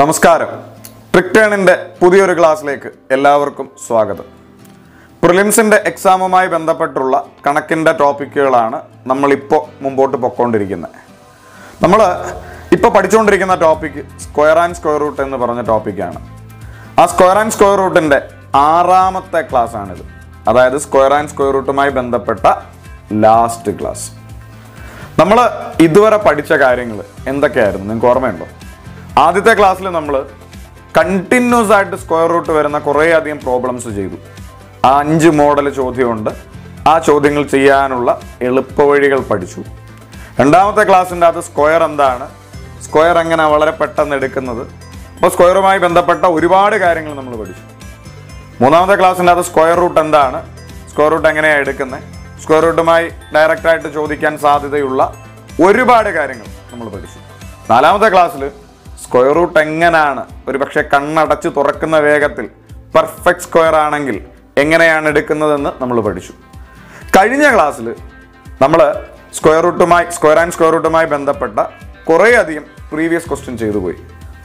നമസ്കാരം ട്രിക്ടേണിൻ്റെ പുതിയൊരു ക്ലാസ്സിലേക്ക് എല്ലാവർക്കും സ്വാഗതം പ്രിലിംസിൻ്റെ എക്സാമുമായി ബന്ധപ്പെട്ടുള്ള കണക്കിൻ്റെ ടോപ്പിക്കുകളാണ് നമ്മളിപ്പോൾ മുമ്പോട്ട് പൊക്കോണ്ടിരിക്കുന്നത് നമ്മൾ ഇപ്പോൾ പഠിച്ചുകൊണ്ടിരിക്കുന്ന topic square and square root എന്ന് പറഞ്ഞ ടോപ്പിക്കാണ് ആ സ്ക്വയർ ആൻഡ് സ്ക്വയർ റൂട്ടിൻ്റെ ആറാമത്തെ ക്ലാസ്സാണിത് അതായത് സ്ക്വയർ ആൻഡ് സ്ക്വയർ റൂട്ടുമായി ബന്ധപ്പെട്ട ലാസ്റ്റ് ക്ലാസ് നമ്മൾ ഇതുവരെ പഠിച്ച കാര്യങ്ങൾ എന്തൊക്കെയായിരുന്നു നിങ്ങൾക്ക് ഓർമ്മയുണ്ടോ ആദ്യത്തെ ക്ലാസ്സിൽ നമ്മൾ കണ്ടിന്യൂസ് ആയിട്ട് സ്ക്വയർ റൂട്ട് വരുന്ന കുറേയധികം പ്രോബ്ലംസ് ചെയ്തു ആ അഞ്ച് മോഡൽ ചോദ്യമുണ്ട് ആ ചോദ്യങ്ങൾ ചെയ്യാനുള്ള എളുപ്പവഴികൾ പഠിച്ചു രണ്ടാമത്തെ ക്ലാസ്സിൻ്റെ അത് സ്ക്വയർ എന്താണ് സ്ക്വയർ എങ്ങനെ വളരെ പെട്ടെന്ന് എടുക്കുന്നത് അപ്പോൾ സ്ക്വയറുമായി ബന്ധപ്പെട്ട ഒരുപാട് കാര്യങ്ങൾ നമ്മൾ പഠിച്ചു മൂന്നാമത്തെ ക്ലാസ്സിൻ്റെ അത് സ്ക്വയർ റൂട്ട് എന്താണ് സ്ക്വയർ റൂട്ട് എങ്ങനെയാണ് എടുക്കുന്നത് സ്ക്വയർ റൂട്ടുമായി ഡയറക്റ്റായിട്ട് ചോദിക്കാൻ സാധ്യതയുള്ള ഒരുപാട് കാര്യങ്ങൾ നമ്മൾ പഠിച്ചു നാലാമത്തെ ക്ലാസ്സിൽ സ്ക്വയർ റൂട്ട് എങ്ങനെയാണ് ഒരു പക്ഷേ കണ്ണടച്ച് തുറക്കുന്ന വേഗത്തിൽ പെർഫെക്റ്റ് സ്ക്വയർ ആണെങ്കിൽ എങ്ങനെയാണ് എടുക്കുന്നതെന്ന് നമ്മൾ പഠിച്ചു കഴിഞ്ഞ ക്ലാസ്സിൽ നമ്മൾ സ്ക്വയർ റൂട്ടുമായി സ്ക്വയർ ആൻഡ് സ്ക്വയർ റൂട്ടുമായി ബന്ധപ്പെട്ട കുറേയധികം പ്രീവിയസ് ക്വസ്റ്റ്യൻ ചെയ്തു പോയി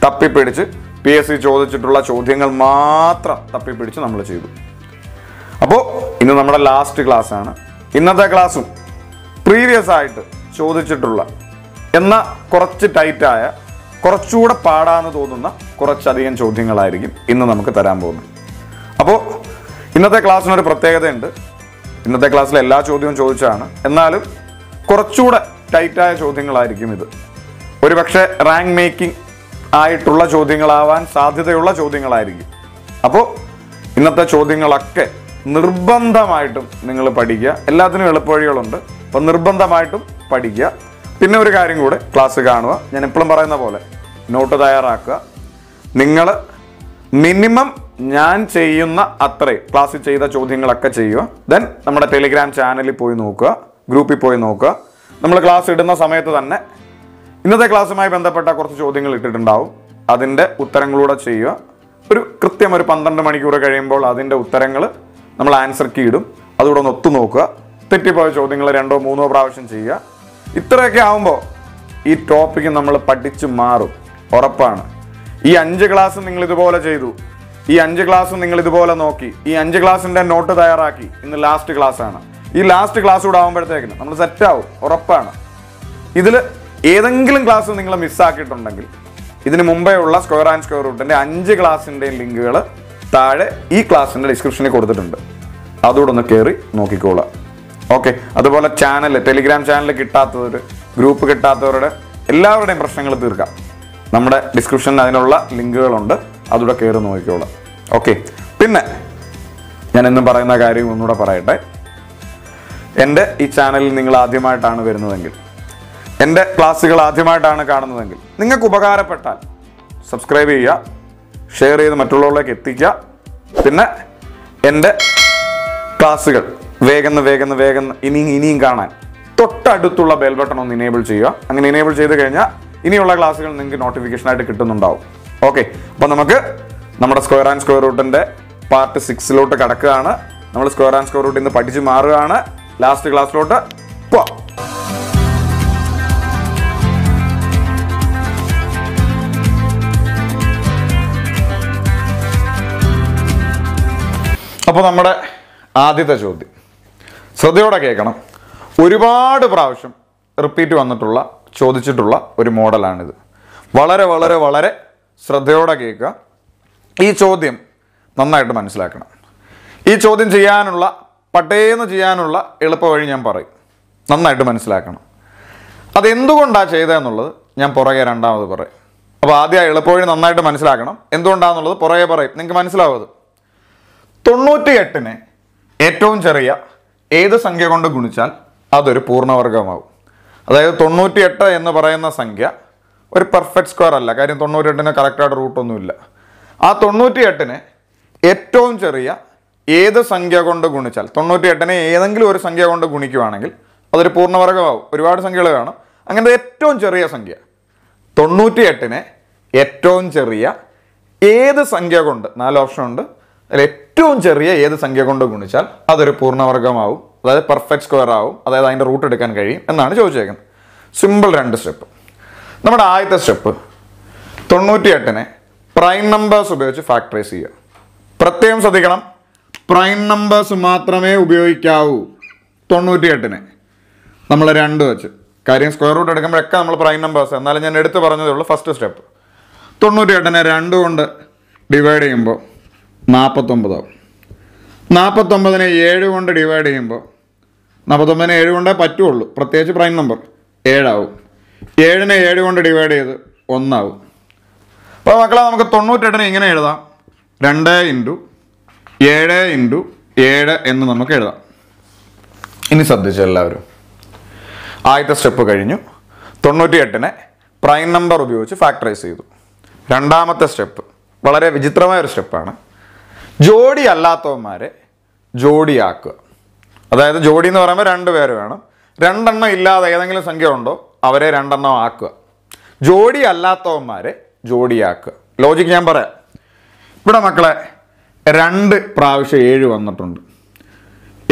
തപ്പിപ്പിടിച്ച് പി എസ് സി ചോദിച്ചിട്ടുള്ള ചോദ്യങ്ങൾ മാത്രം തപ്പിപ്പിടിച്ച് നമ്മൾ ചെയ്തു അപ്പോൾ ഇന്ന് നമ്മുടെ ലാസ്റ്റ് ക്ലാസ് ആണ് ഇന്നത്തെ ക്ലാസ്സും പ്രീവിയസ് ആയിട്ട് ചോദിച്ചിട്ടുള്ള എന്ന കുറച്ച് ടൈറ്റായ കുറച്ചുകൂടെ പാടാന്ന് തോന്നുന്ന കുറച്ചധികം ചോദ്യങ്ങളായിരിക്കും ഇന്ന് നമുക്ക് തരാൻ പോകുന്നത് അപ്പോൾ ഇന്നത്തെ ക്ലാസ്സിനൊരു പ്രത്യേകതയുണ്ട് ഇന്നത്തെ ക്ലാസ്സിൽ എല്ലാ ചോദ്യവും ചോദിച്ചതാണ് എന്നാലും കുറച്ചുകൂടെ ടൈറ്റായ ചോദ്യങ്ങളായിരിക്കും ഇത് ഒരുപക്ഷെ റാങ്ക് മേക്കിംഗ് ആയിട്ടുള്ള ചോദ്യങ്ങളാവാൻ സാധ്യതയുള്ള ചോദ്യങ്ങളായിരിക്കും അപ്പോൾ ഇന്നത്തെ ചോദ്യങ്ങളൊക്കെ നിർബന്ധമായിട്ടും നിങ്ങൾ പഠിക്കുക എല്ലാത്തിനും എളുപ്പവഴികളുണ്ട് അപ്പം നിർബന്ധമായിട്ടും പഠിക്കുക പിന്നെ ഒരു കാര്യം കൂടെ ക്ലാസ് കാണുക ഞാൻ എപ്പോഴും പറയുന്ന പോലെ നോട്ട് തയ്യാറാക്കുക നിങ്ങൾ മിനിമം ഞാൻ ചെയ്യുന്ന അത്രയും ക്ലാസ്സിൽ ചെയ്ത ചോദ്യങ്ങളൊക്കെ ചെയ്യുക ദെൻ നമ്മുടെ ടെലിഗ്രാം ചാനലിൽ പോയി നോക്കുക ഗ്രൂപ്പിൽ പോയി നോക്കുക നമ്മൾ ക്ലാസ് ഇടുന്ന സമയത്ത് തന്നെ ഇന്നത്തെ ക്ലാസ്സുമായി ബന്ധപ്പെട്ട കുറച്ച് ചോദ്യങ്ങൾ ഇട്ടിട്ടുണ്ടാവും അതിൻ്റെ ഉത്തരങ്ങളൂടെ ചെയ്യുക ഒരു കൃത്യം ഒരു പന്ത്രണ്ട് മണിക്കൂർ കഴിയുമ്പോൾ അതിൻ്റെ ഉത്തരങ്ങൾ നമ്മൾ ആൻസർ കീ ഇടും അതുകൂടെ ഒന്ന് ഒത്തു നോക്കുക തെറ്റിപ്പോയ ചോദ്യങ്ങൾ രണ്ടോ മൂന്നോ പ്രാവശ്യം ചെയ്യുക ഇത്രയൊക്കെ ആവുമ്പോൾ ഈ ടോപ്പിക്ക് നമ്മൾ പഠിച്ചു മാറും ഉറപ്പാണ് ഈ അഞ്ച് ക്ലാസ് നിങ്ങൾ ഇതുപോലെ ചെയ്തു ഈ അഞ്ച് ക്ലാസ് നിങ്ങൾ ഇതുപോലെ നോക്കി ഈ അഞ്ച് ക്ലാസ്സിൻ്റെ നോട്ട് തയ്യാറാക്കി ഇന്ന് ലാസ്റ്റ് ക്ലാസ് ആണ് ഈ ലാസ്റ്റ് ക്ലാസ് കൂടെ ആകുമ്പോഴത്തേക്കിന് നമ്മൾ സെറ്റാവും ഉറപ്പാണ് ഇതിൽ ഏതെങ്കിലും ക്ലാസ് നിങ്ങൾ മിസ്സാക്കിയിട്ടുണ്ടെങ്കിൽ ഇതിന് മുമ്പേ ഉള്ള സ്ക്വയർ ആൻഡ് സ്ക്വയർ റൂട്ടിൻ്റെ അഞ്ച് ക്ലാസ്സിൻ്റെയും ലിങ്കുകൾ താഴെ ഈ ക്ലാസ്സിൻ്റെ ഡിസ്ക്രിപ്ഷനിൽ കൊടുത്തിട്ടുണ്ട് അതുകൂടെ ഒന്ന് കയറി നോക്കിക്കോളാം ഓക്കെ അതുപോലെ ചാനൽ ടെലിഗ്രാം ചാനൽ കിട്ടാത്തവർ ഗ്രൂപ്പ് കിട്ടാത്തവരുടെ എല്ലാവരുടെയും പ്രശ്നങ്ങൾ തീർക്കാം നമ്മുടെ ഡിസ്ക്രിപ്ഷനിൽ അതിനുള്ള ലിങ്കുകളുണ്ട് അതുകൂടെ കയറി നോക്കിക്കോളാം ഓക്കെ പിന്നെ ഞാൻ എന്നും പറയുന്ന കാര്യം ഒന്നുകൂടെ പറയട്ടെ എൻ്റെ ഈ ചാനലിൽ നിങ്ങൾ ആദ്യമായിട്ടാണ് വരുന്നതെങ്കിൽ എൻ്റെ ക്ലാസ്സുകൾ ആദ്യമായിട്ടാണ് കാണുന്നതെങ്കിൽ നിങ്ങൾക്ക് ഉപകാരപ്പെട്ടാൽ സബ്സ്ക്രൈബ് ചെയ്യുക ഷെയർ ചെയ്ത് മറ്റുള്ളവരിലേക്ക് എത്തിക്കുക പിന്നെ എൻ്റെ ക്ലാസ്സുകൾ വേഗന്ന് വേഗന്ന് വേഗം ഇനിയും ഇനിയും കാണാൻ തൊട്ടടുത്തുള്ള ബെൽ ബട്ടൺ ഒന്ന് ഇനേബിൾ ചെയ്യുക അങ്ങനെ ഇനേബിൾ ചെയ്ത് കഴിഞ്ഞാൽ ഇനിയുള്ള ക്ലാസ്സുകൾ നിങ്ങൾക്ക് ആയിട്ട് കിട്ടുന്നുണ്ടാവും ഓക്കെ അപ്പോൾ നമുക്ക് നമ്മുടെ സ്ക്വയർ ആൻഡ് സ്ക്വയർ റൂട്ടിന്റെ പാർട്ട് സിക്സിലോട്ട് കടക്കുകയാണ് നമ്മൾ സ്ക്വയർ ആൻഡ് സ്ക്വയർ റൂട്ടിൽ നിന്ന് പഠിച്ചു മാറുകയാണ് ലാസ്റ്റ് ക്ലാസ്സിലോട്ട് പോവാം അപ്പോൾ നമ്മുടെ ആദ്യത്തെ ചോദ്യം ശ്രദ്ധയോടെ കേൾക്കണം ഒരുപാട് പ്രാവശ്യം റിപ്പീറ്റ് വന്നിട്ടുള്ള ചോദിച്ചിട്ടുള്ള ഒരു മോഡലാണിത് വളരെ വളരെ വളരെ ശ്രദ്ധയോടെ കേൾക്കുക ഈ ചോദ്യം നന്നായിട്ട് മനസ്സിലാക്കണം ഈ ചോദ്യം ചെയ്യാനുള്ള പട്ടേന്ന് ചെയ്യാനുള്ള എളുപ്പവഴി ഞാൻ പറയും നന്നായിട്ട് മനസ്സിലാക്കണം അതെന്തുകൊണ്ടാണ് ചെയ്തതെന്നുള്ളത് ഞാൻ പുറകെ രണ്ടാമത് പറയും അപ്പോൾ ആദ്യം ആ എളുപ്പവഴി നന്നായിട്ട് മനസ്സിലാക്കണം എന്തുകൊണ്ടാണെന്നുള്ളത് പുറകെ പറയും നിങ്ങൾക്ക് മനസ്സിലാവും തൊണ്ണൂറ്റി എട്ടിനെ ഏറ്റവും ചെറിയ ഏത് സംഖ്യ കൊണ്ട് ഗുണിച്ചാൽ അതൊരു പൂർണ്ണവർഗമാവും അതായത് എട്ട് എന്ന് പറയുന്ന സംഖ്യ ഒരു പെർഫെക്റ്റ് സ്ക്വയർ അല്ല കാര്യം എട്ടിന് കറക്റ്റായിട്ട് റൂട്ടൊന്നുമില്ല ആ എട്ടിന് ഏറ്റവും ചെറിയ ഏത് സംഖ്യ കൊണ്ട് ഗുണിച്ചാൽ എട്ടിനെ ഏതെങ്കിലും ഒരു സംഖ്യ കൊണ്ട് ഗുണിക്കുവാണെങ്കിൽ അതൊരു പൂർണ്ണവർഗമാവും ഒരുപാട് സംഖ്യകൾ കാണും അങ്ങനത്തെ ഏറ്റവും ചെറിയ സംഖ്യ എട്ടിന് ഏറ്റവും ചെറിയ ഏത് സംഖ്യ കൊണ്ട് നാല് ഓപ്ഷൻ ഉണ്ട് അതിൽ ഏറ്റവും ചെറിയ ഏത് സംഖ്യ കൊണ്ട് ഗുണിച്ചാൽ അതൊരു പൂർണ്ണവർഗമാവും അതായത് പെർഫെക്റ്റ് സ്ക്വയർ ആവും അതായത് അതിൻ്റെ റൂട്ട് എടുക്കാൻ കഴിയും എന്നാണ് ചോദിച്ചേക്കുന്നത് സിമ്പിൾ രണ്ട് സ്റ്റെപ്പ് നമ്മുടെ ആദ്യത്തെ സ്റ്റെപ്പ് തൊണ്ണൂറ്റിയെട്ടിനെ പ്രൈം നമ്പേഴ്സ് ഉപയോഗിച്ച് ഫാക്ടറൈസ് ചെയ്യുക പ്രത്യേകം ശ്രദ്ധിക്കണം പ്രൈം നമ്പേഴ്സ് മാത്രമേ ഉപയോഗിക്കാവൂ തൊണ്ണൂറ്റിയെട്ടിന് നമ്മൾ രണ്ട് വെച്ച് കാര്യം സ്ക്വയർ റൂട്ട് എടുക്കുമ്പോഴൊക്കെ നമ്മൾ പ്രൈം നമ്പേഴ്സ് എന്നാലും ഞാൻ എടുത്ത് പറഞ്ഞതേ ഉള്ളൂ ഫസ്റ്റ് സ്റ്റെപ്പ് തൊണ്ണൂറ്റിയെട്ടിനെ രണ്ട് കൊണ്ട് ഡിവൈഡ് ചെയ്യുമ്പോൾ നാൽപ്പത്തൊമ്പതാവും നാൽപ്പത്തൊമ്പതിനെ ഏഴ് കൊണ്ട് ഡിവൈഡ് ചെയ്യുമ്പോൾ നാൽപ്പത്തൊമ്പതിന് ഏഴ് കൊണ്ടേ പറ്റുള്ളൂ പ്രത്യേകിച്ച് പ്രൈം നമ്പർ ഏഴാവും ഏഴിനെ ഏഴ് കൊണ്ട് ഡിവൈഡ് ചെയ്ത് ഒന്നാവും അപ്പോൾ മക്കളെ നമുക്ക് തൊണ്ണൂറ്റെട്ടിന് ഇങ്ങനെ എഴുതാം രണ്ട് ഇൻറ്റു ഏഴ് ഇൻറ്റു ഏഴ് എന്ന് നമുക്ക് എഴുതാം ഇനി ശ്രദ്ധിച്ചു എല്ലാവരും ആദ്യത്തെ സ്റ്റെപ്പ് കഴിഞ്ഞു തൊണ്ണൂറ്റിയെട്ടിനെ പ്രൈം നമ്പർ ഉപയോഗിച്ച് ഫാക്ടറൈസ് ചെയ്തു രണ്ടാമത്തെ സ്റ്റെപ്പ് വളരെ വിചിത്രമായ ഒരു സ്റ്റെപ്പാണ് ജോഡി അല്ലാത്തവന്മാരെ ജോഡിയാക്കുക അതായത് ജോഡി എന്ന് പറയുമ്പോൾ രണ്ട് പേര് വേണം രണ്ടെണ്ണം ഇല്ലാതെ ഏതെങ്കിലും സംഖ്യ ഉണ്ടോ അവരെ രണ്ടെണ്ണം ആക്കുക ജോഡി അല്ലാത്തവന്മാരെ ജോഡിയാക്കുക ലോജിക്ക് ഞാൻ പറയാം ഇവിടെ മക്കളെ രണ്ട് പ്രാവശ്യം ഏഴ് വന്നിട്ടുണ്ട്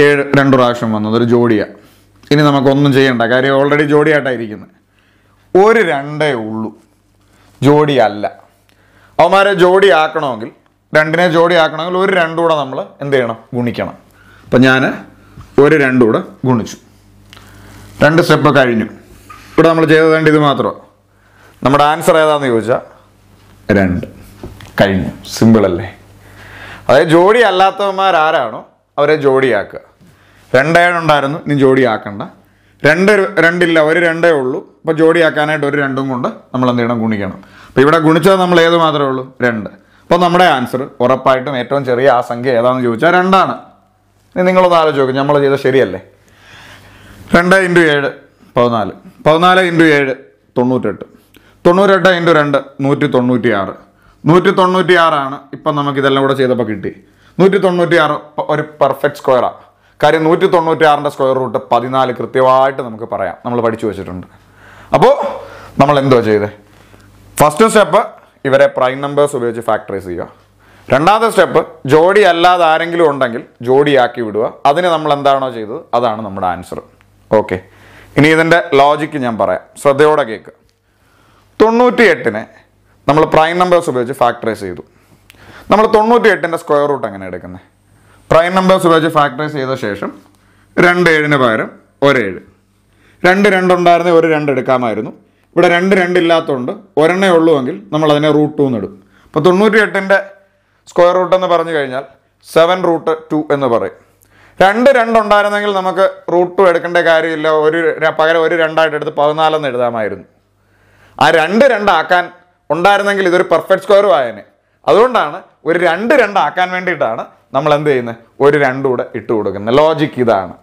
ഏഴ് രണ്ട് പ്രാവശ്യം വന്നത് ഒരു ജോഡിയാണ് ഇനി നമുക്കൊന്നും ചെയ്യണ്ട കാര്യം ഓൾറെഡി ജോഡിയായിട്ടായിരിക്കുന്നത് ഒരു രണ്ടേ ഉള്ളൂ ജോഡി അല്ല അവന്മാരെ ജോഡി ആക്കണമെങ്കിൽ രണ്ടിനെ ജോഡി ആക്കണമെങ്കിൽ ഒരു രണ്ടും കൂടെ നമ്മൾ എന്ത് ചെയ്യണം ഗുണിക്കണം അപ്പം ഞാൻ ഒരു രണ്ടും കൂടെ ഗുണിച്ചു രണ്ട് സ്റ്റെപ്പ് കഴിഞ്ഞു ഇവിടെ നമ്മൾ ചെയ്തതേണ്ട ഇത് മാത്രമാണ് നമ്മുടെ ആൻസർ ഏതാണെന്ന് ചോദിച്ചാൽ രണ്ട് കഴിഞ്ഞു അല്ലേ അതായത് ജോഡി അല്ലാത്തവന്മാരാരാണോ അവരെ ജോഡിയാക്കുക രണ്ടേ ഉണ്ടായിരുന്നു ഇനി ജോഡിയാക്കണ്ട രണ്ട് രണ്ടില്ല ഒരു രണ്ടേ ഉള്ളൂ അപ്പോൾ ജോഡിയാക്കാനായിട്ട് ഒരു രണ്ടും കൊണ്ട് നമ്മൾ എന്ത് ചെയ്യണം ഗുണിക്കണം അപ്പോൾ ഇവിടെ ഗുണിച്ചത് നമ്മൾ ഏത് മാത്രമേ ഉള്ളൂ രണ്ട് അപ്പോൾ നമ്മുടെ ആൻസർ ഉറപ്പായിട്ടും ഏറ്റവും ചെറിയ ആ സംഖ്യ ഏതാണെന്ന് ചോദിച്ചാൽ രണ്ടാണ് നിങ്ങളൊന്ന് ആലോചിച്ച് നോക്കും നമ്മൾ ചെയ്ത ശരിയല്ലേ രണ്ട് ഇൻറ്റു ഏഴ് പതിനാല് പതിനാല് ഇൻറ്റു ഏഴ് തൊണ്ണൂറ്റെട്ട് തൊണ്ണൂറ്റെട്ട് ഇൻറ്റു രണ്ട് നൂറ്റി തൊണ്ണൂറ്റി ആറ് നൂറ്റി തൊണ്ണൂറ്റി ആറാണ് ഇപ്പം നമുക്കിതെല്ലാം കൂടെ ചെയ്തപ്പോൾ കിട്ടി നൂറ്റി തൊണ്ണൂറ്റി ആറ് ഒരു പെർഫെക്റ്റ് സ്ക്വയറാണ് കാര്യം നൂറ്റി തൊണ്ണൂറ്റി ആറിൻ്റെ സ്ക്വയർ റൂട്ട് പതിനാല് കൃത്യമായിട്ട് നമുക്ക് പറയാം നമ്മൾ പഠിച്ചു വെച്ചിട്ടുണ്ട് അപ്പോൾ നമ്മൾ എന്തോ ചെയ്തേ ഫസ്റ്റ് സ്റ്റെപ്പ് ഇവരെ പ്രൈം നമ്പേഴ്സ് ഉപയോഗിച്ച് ഫാക്ടറൈസ് ചെയ്യുക രണ്ടാമത്തെ സ്റ്റെപ്പ് ജോഡി അല്ലാതെ ആരെങ്കിലും ഉണ്ടെങ്കിൽ ജോഡിയാക്കി വിടുക അതിന് നമ്മൾ എന്താണോ ചെയ്തത് അതാണ് നമ്മുടെ ആൻസർ ഓക്കെ ഇനി ഇതിൻ്റെ ലോജിക്ക് ഞാൻ പറയാം ശ്രദ്ധയോടെ കേക്ക് തൊണ്ണൂറ്റി എട്ടിനെ നമ്മൾ പ്രൈം നമ്പേഴ്സ് ഉപയോഗിച്ച് ഫാക്ടറൈസ് ചെയ്തു നമ്മൾ തൊണ്ണൂറ്റി എട്ടിൻ്റെ സ്ക്വയർ റൂട്ട് എങ്ങനെ എടുക്കുന്നത് പ്രൈം നമ്പേഴ്സ് ഉപയോഗിച്ച് ഫാക്ടറൈസ് ചെയ്ത ശേഷം രണ്ട് ഏഴിന് പകരം ഒരേഴ് രണ്ട് രണ്ടുണ്ടായിരുന്ന ഒരു രണ്ട് എടുക്കാമായിരുന്നു ഇവിടെ രണ്ട് രണ്ടില്ലാത്തതുകൊണ്ട് ഒരെണ്ണേ ഉള്ളൂ എങ്കിൽ നമ്മൾ അതിനെ റൂട്ട് ടൂന്ന് ഇടും അപ്പോൾ തൊണ്ണൂറ്റി എട്ടിൻ്റെ സ്ക്വയർ റൂട്ട് എന്ന് പറഞ്ഞു കഴിഞ്ഞാൽ സെവൻ റൂട്ട് ടു എന്ന് പറയും രണ്ട് രണ്ടുണ്ടായിരുന്നെങ്കിൽ നമുക്ക് റൂട്ട് ടു എടുക്കേണ്ട കാര്യമില്ല ഒരു പകരം ഒരു രണ്ടായിട്ട് എടുത്ത് പതിനാലെന്ന് എഴുതാമായിരുന്നു ആ രണ്ട് രണ്ടാക്കാൻ ഉണ്ടായിരുന്നെങ്കിൽ ഇതൊരു പെർഫെക്റ്റ് സ്ക്വയർ ആയേനെ അതുകൊണ്ടാണ് ഒരു രണ്ട് രണ്ടാക്കാൻ വേണ്ടിയിട്ടാണ് നമ്മൾ എന്ത് ചെയ്യുന്നത് ഒരു രണ്ടും കൂടെ ഇട്ട് കൊടുക്കുന്നത് ലോജിക്ക് ഇതാണ്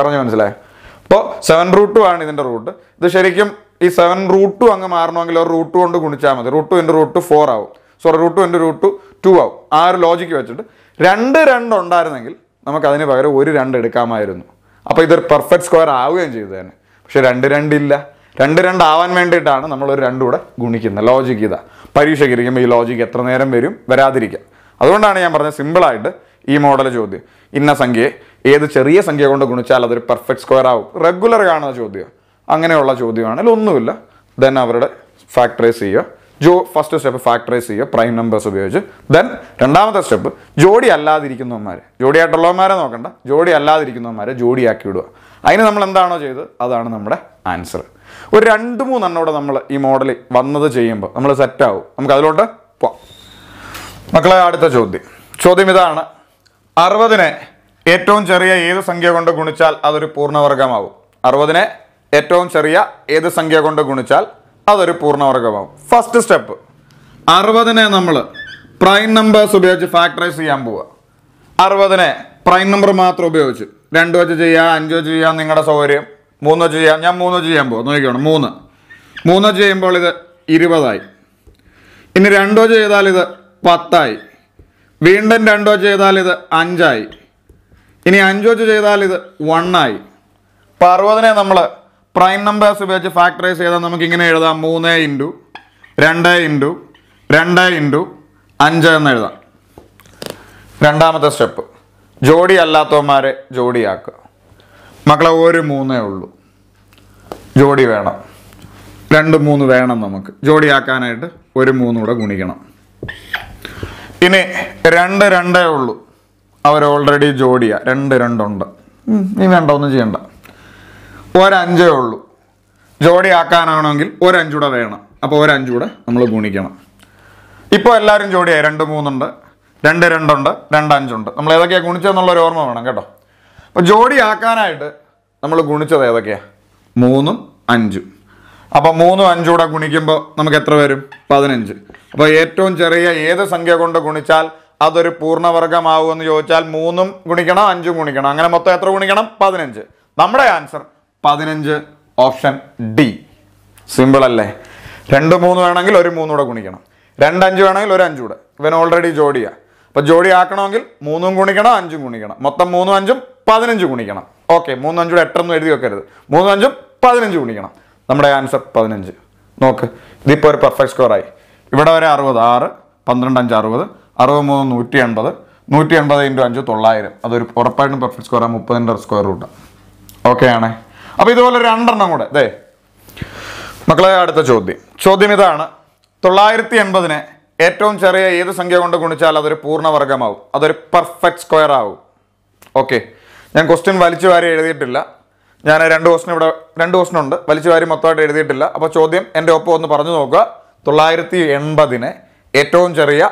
പറഞ്ഞു മനസ്സിലായോ അപ്പോൾ സെവൻ റൂട്ട് ടു ആണ് ഇതിൻ്റെ റൂട്ട് ഇത് ശരിക്കും ഈ സെവൻ റൂട്ട് ടു അങ്ങ് മാറണമെങ്കിൽ ഒരു റൂട്ട് കൊണ്ട് ഗുണിച്ചാൽ മതി root two into root four ആവും sorry root two into root two two ആവും ആ ഒരു ലോജിക്ക് വെച്ചിട്ട് രണ്ട് രണ്ട് ഉണ്ടായിരുന്നെങ്കിൽ നമുക്ക് പകരം ഒരു രണ്ട് എടുക്കാമായിരുന്നു അപ്പോൾ ഇതൊരു പെർഫെക്റ്റ് സ്ക്വയർ ആവുകയും ചെയ്തു തന്നെ പക്ഷേ രണ്ട് രണ്ടില്ല രണ്ട് രണ്ടാവാൻ വേണ്ടിയിട്ടാണ് നമ്മളൊരു രണ്ടുകൂടെ ഗുണിക്കുന്നത് ലോജിക്ക് ഇതാ പരീക്ഷയ്ക്കിരിക്കുമ്പോൾ ഈ ലോജിക്ക് എത്ര നേരം വരും വരാതിരിക്കാം അതുകൊണ്ടാണ് ഞാൻ പറഞ്ഞത് സിമ്പിളായിട്ട് ഈ മോഡൽ ചോദ്യം ഇന്ന സംഖ്യയെ ഏത് ചെറിയ സംഖ്യ കൊണ്ട് ഗുണിച്ചാൽ അതൊരു പെർഫെക്റ്റ് സ്ക്വയർ ആവും റെഗുലർ കാണുന്ന ചോദ്യം അങ്ങനെയുള്ള ചോദ്യമാണെങ്കിൽ ഒന്നുമില്ല ദെൻ അവരുടെ ഫാക്ടറൈസ് ചെയ്യുക ജോ ഫസ്റ്റ് സ്റ്റെപ്പ് ഫാക്ടറൈസ് ചെയ്യുക പ്രൈം നമ്പേഴ്സ് ഉപയോഗിച്ച് ദെൻ രണ്ടാമത്തെ സ്റ്റെപ്പ് ജോഡി അല്ലാതിരിക്കുന്നവന്മാർ ജോഡിയായിട്ടുള്ളവന്മാരെ നോക്കണ്ട ജോഡി അല്ലാതിരിക്കുന്നവന്മാരെ ജോഡിയാക്കി വിടുക അതിന് നമ്മൾ എന്താണോ ചെയ്തത് അതാണ് നമ്മുടെ ആൻസർ ഒരു രണ്ട് മൂന്നെണ്ണോടെ നമ്മൾ ഈ മോഡൽ വന്നത് ചെയ്യുമ്പോൾ നമ്മൾ സെറ്റാവും നമുക്ക് അതിലോട്ട് പോവാം മക്കളെ അടുത്ത ചോദ്യം ചോദ്യം ഇതാണ് അറുപതിനെ ഏറ്റവും ചെറിയ ഏത് സംഖ്യ കൊണ്ട് ഗുണിച്ചാൽ അതൊരു പൂർണ്ണവർഗമാവും അറുപതിനെ ഏറ്റവും ചെറിയ ഏത് സംഖ്യ കൊണ്ട് ഗുണിച്ചാൽ അതൊരു പൂർണ്ണവർഗമാവും ഫസ്റ്റ് സ്റ്റെപ്പ് അറുപതിനെ നമ്മൾ പ്രൈം നമ്പേഴ്സ് ഉപയോഗിച്ച് ഫാക്ടറൈസ് ചെയ്യാൻ പോവുക അറുപതിനെ പ്രൈം നമ്പർ മാത്രം ഉപയോഗിച്ച് രണ്ട് വെച്ച് ചെയ്യാം അഞ്ച് വെച്ച് ചെയ്യാം നിങ്ങളുടെ സൗകര്യം മൂന്ന് വെച്ച് ചെയ്യാം ഞാൻ മൂന്ന് വെച്ച് ചെയ്യാൻ പോകും നോക്കിക്കോണം മൂന്ന് മൂന്ന് വെച്ച് ചെയ്യുമ്പോൾ ഇത് ഇരുപതായി ഇനി രണ്ടോ ചെയ്താൽ ഇത് പത്തായി വീണ്ടും രണ്ടോ ചെയ്താൽ ഇത് അഞ്ചായി ഇനി വെച്ച് ചെയ്താൽ ഇത് വണ്ണായി അപ്പോൾ അറുപതിനെ നമ്മൾ പ്രൈം നമ്പേഴ്സ് ഉപയോഗിച്ച് ഫാക്ടറൈസ് ചെയ്താൽ നമുക്ക് ഇങ്ങനെ എഴുതാം മൂന്ന് ഇൻറ്റു രണ്ട് ഇൻറ്റു രണ്ട് ഇൻറ്റു അഞ്ച് എന്ന് എഴുതാം രണ്ടാമത്തെ സ്റ്റെപ്പ് ജോഡി അല്ലാത്തവന്മാരെ ജോഡിയാക്കുക മക്കളെ ഒരു മൂന്നേ ഉള്ളൂ ജോഡി വേണം രണ്ട് മൂന്ന് വേണം നമുക്ക് ജോഡിയാക്കാനായിട്ട് ഒരു മൂന്നൂടെ ഗുണിക്കണം ഇനി രണ്ട് രണ്ടേ ഉള്ളൂ അവർ ഓൾറെഡി ജോഡിയാണ് രണ്ട് രണ്ടുണ്ട് ഇനി വേണ്ട ഒന്നും ചെയ്യണ്ട ഒരഞ്ചേ ഉള്ളൂ ആക്കാനാണെങ്കിൽ ഒരഞ്ചൂടെ വേണം അപ്പോൾ ഒരഞ്ചൂടെ നമ്മൾ ഗുണിക്കണം ഇപ്പോൾ എല്ലാവരും ജോഡിയായി രണ്ട് മൂന്നുണ്ട് രണ്ട് രണ്ടുണ്ട് രണ്ട് അഞ്ചുണ്ട് നമ്മൾ ഏതൊക്കെയാണ് ഗുണിച്ചതെന്നുള്ളൊരു ഓർമ്മ വേണം കേട്ടോ അപ്പോൾ ജോഡിയാക്കാനായിട്ട് നമ്മൾ ഗുണിച്ചത് ഏതൊക്കെയാണ് മൂന്നും അഞ്ചും അപ്പോൾ മൂന്നും അഞ്ചൂടെ ഗുണിക്കുമ്പോൾ നമുക്ക് എത്ര വരും പതിനഞ്ച് അപ്പോൾ ഏറ്റവും ചെറിയ ഏത് സംഖ്യ കൊണ്ട് ഗുണിച്ചാൽ അതൊരു പൂർണ്ണവർഗമാവുമെന്ന് ചോദിച്ചാൽ മൂന്നും ഗുണിക്കണം അഞ്ചും ഗുണിക്കണം അങ്ങനെ മൊത്തം എത്ര ഗുണിക്കണം പതിനഞ്ച് നമ്മുടെ ആൻസർ പതിനഞ്ച് ഓപ്ഷൻ ഡി സിമ്പിൾ അല്ലേ രണ്ട് മൂന്ന് വേണമെങ്കിൽ ഒരു മൂന്നൂടെ ഗുണിക്കണം രണ്ടഞ്ച് വേണമെങ്കിൽ ഒരു അഞ്ചൂടെ ഇവൻ ഓൾറെഡി ജോഡിയാണ് അപ്പോൾ ജോഡി ആക്കണമെങ്കിൽ മൂന്നും ഗുണിക്കണം അഞ്ചും ഗുണിക്കണം മൊത്തം മൂന്നും അഞ്ചും പതിനഞ്ച് ഗുണിക്കണം ഓക്കെ മൂന്നും അഞ്ചും അഞ്ചൂടെ എട്ടെന്നും എഴുതി വെക്കരുത് മൂന്നും അഞ്ചും പതിനഞ്ച് ഗുണിക്കണം നമ്മുടെ ആൻസർ പതിനഞ്ച് നോക്ക് ഇതിപ്പോൾ ഒരു പെർഫെക്റ്റ് സ്കോറായി ഇവിടെ വരെ അറുപത് ആറ് പന്ത്രണ്ട് അഞ്ച് അറുപത് അറുപത് മൂന്ന് നൂറ്റി എൺപത് നൂറ്റി എൺപത് ഇൻറ്റു അഞ്ച് തൊള്ളായിരം അതൊരു ഉറപ്പായിട്ടും പെർഫെക്റ്റ് സ്കോറാണ് മുപ്പതിൻ്റെ സ്ക്വയർ റൂട്ട് ഓക്കെ ആണേ അപ്പോൾ ഇതുപോലെ രണ്ടെണ്ണം കൂടെ അതെ മക്കളെ അടുത്ത ചോദ്യം ചോദ്യം ഇതാണ് തൊള്ളായിരത്തി എൺപതിനെ ഏറ്റവും ചെറിയ ഏത് സംഖ്യ കൊണ്ട് ഗുണിച്ചാൽ അതൊരു പൂർണ്ണവർഗമാവും അതൊരു പെർഫെക്റ്റ് സ്ക്വയർ ആവും ഓക്കെ ഞാൻ ക്വസ്റ്റ്യൻ വലിച്ചു വാരി എഴുതിയിട്ടില്ല ഞാൻ രണ്ട് ക്വസ്റ്റൻ ഇവിടെ രണ്ട് ക്വസ്റ്റൻ ഉണ്ട് വലിച്ചു വാരി മൊത്തമായിട്ട് എഴുതിയിട്ടില്ല അപ്പോൾ ചോദ്യം എൻ്റെ ഒപ്പം ഒന്ന് പറഞ്ഞു നോക്കുക തൊള്ളായിരത്തി എൺപതിനെ ഏറ്റവും ചെറിയ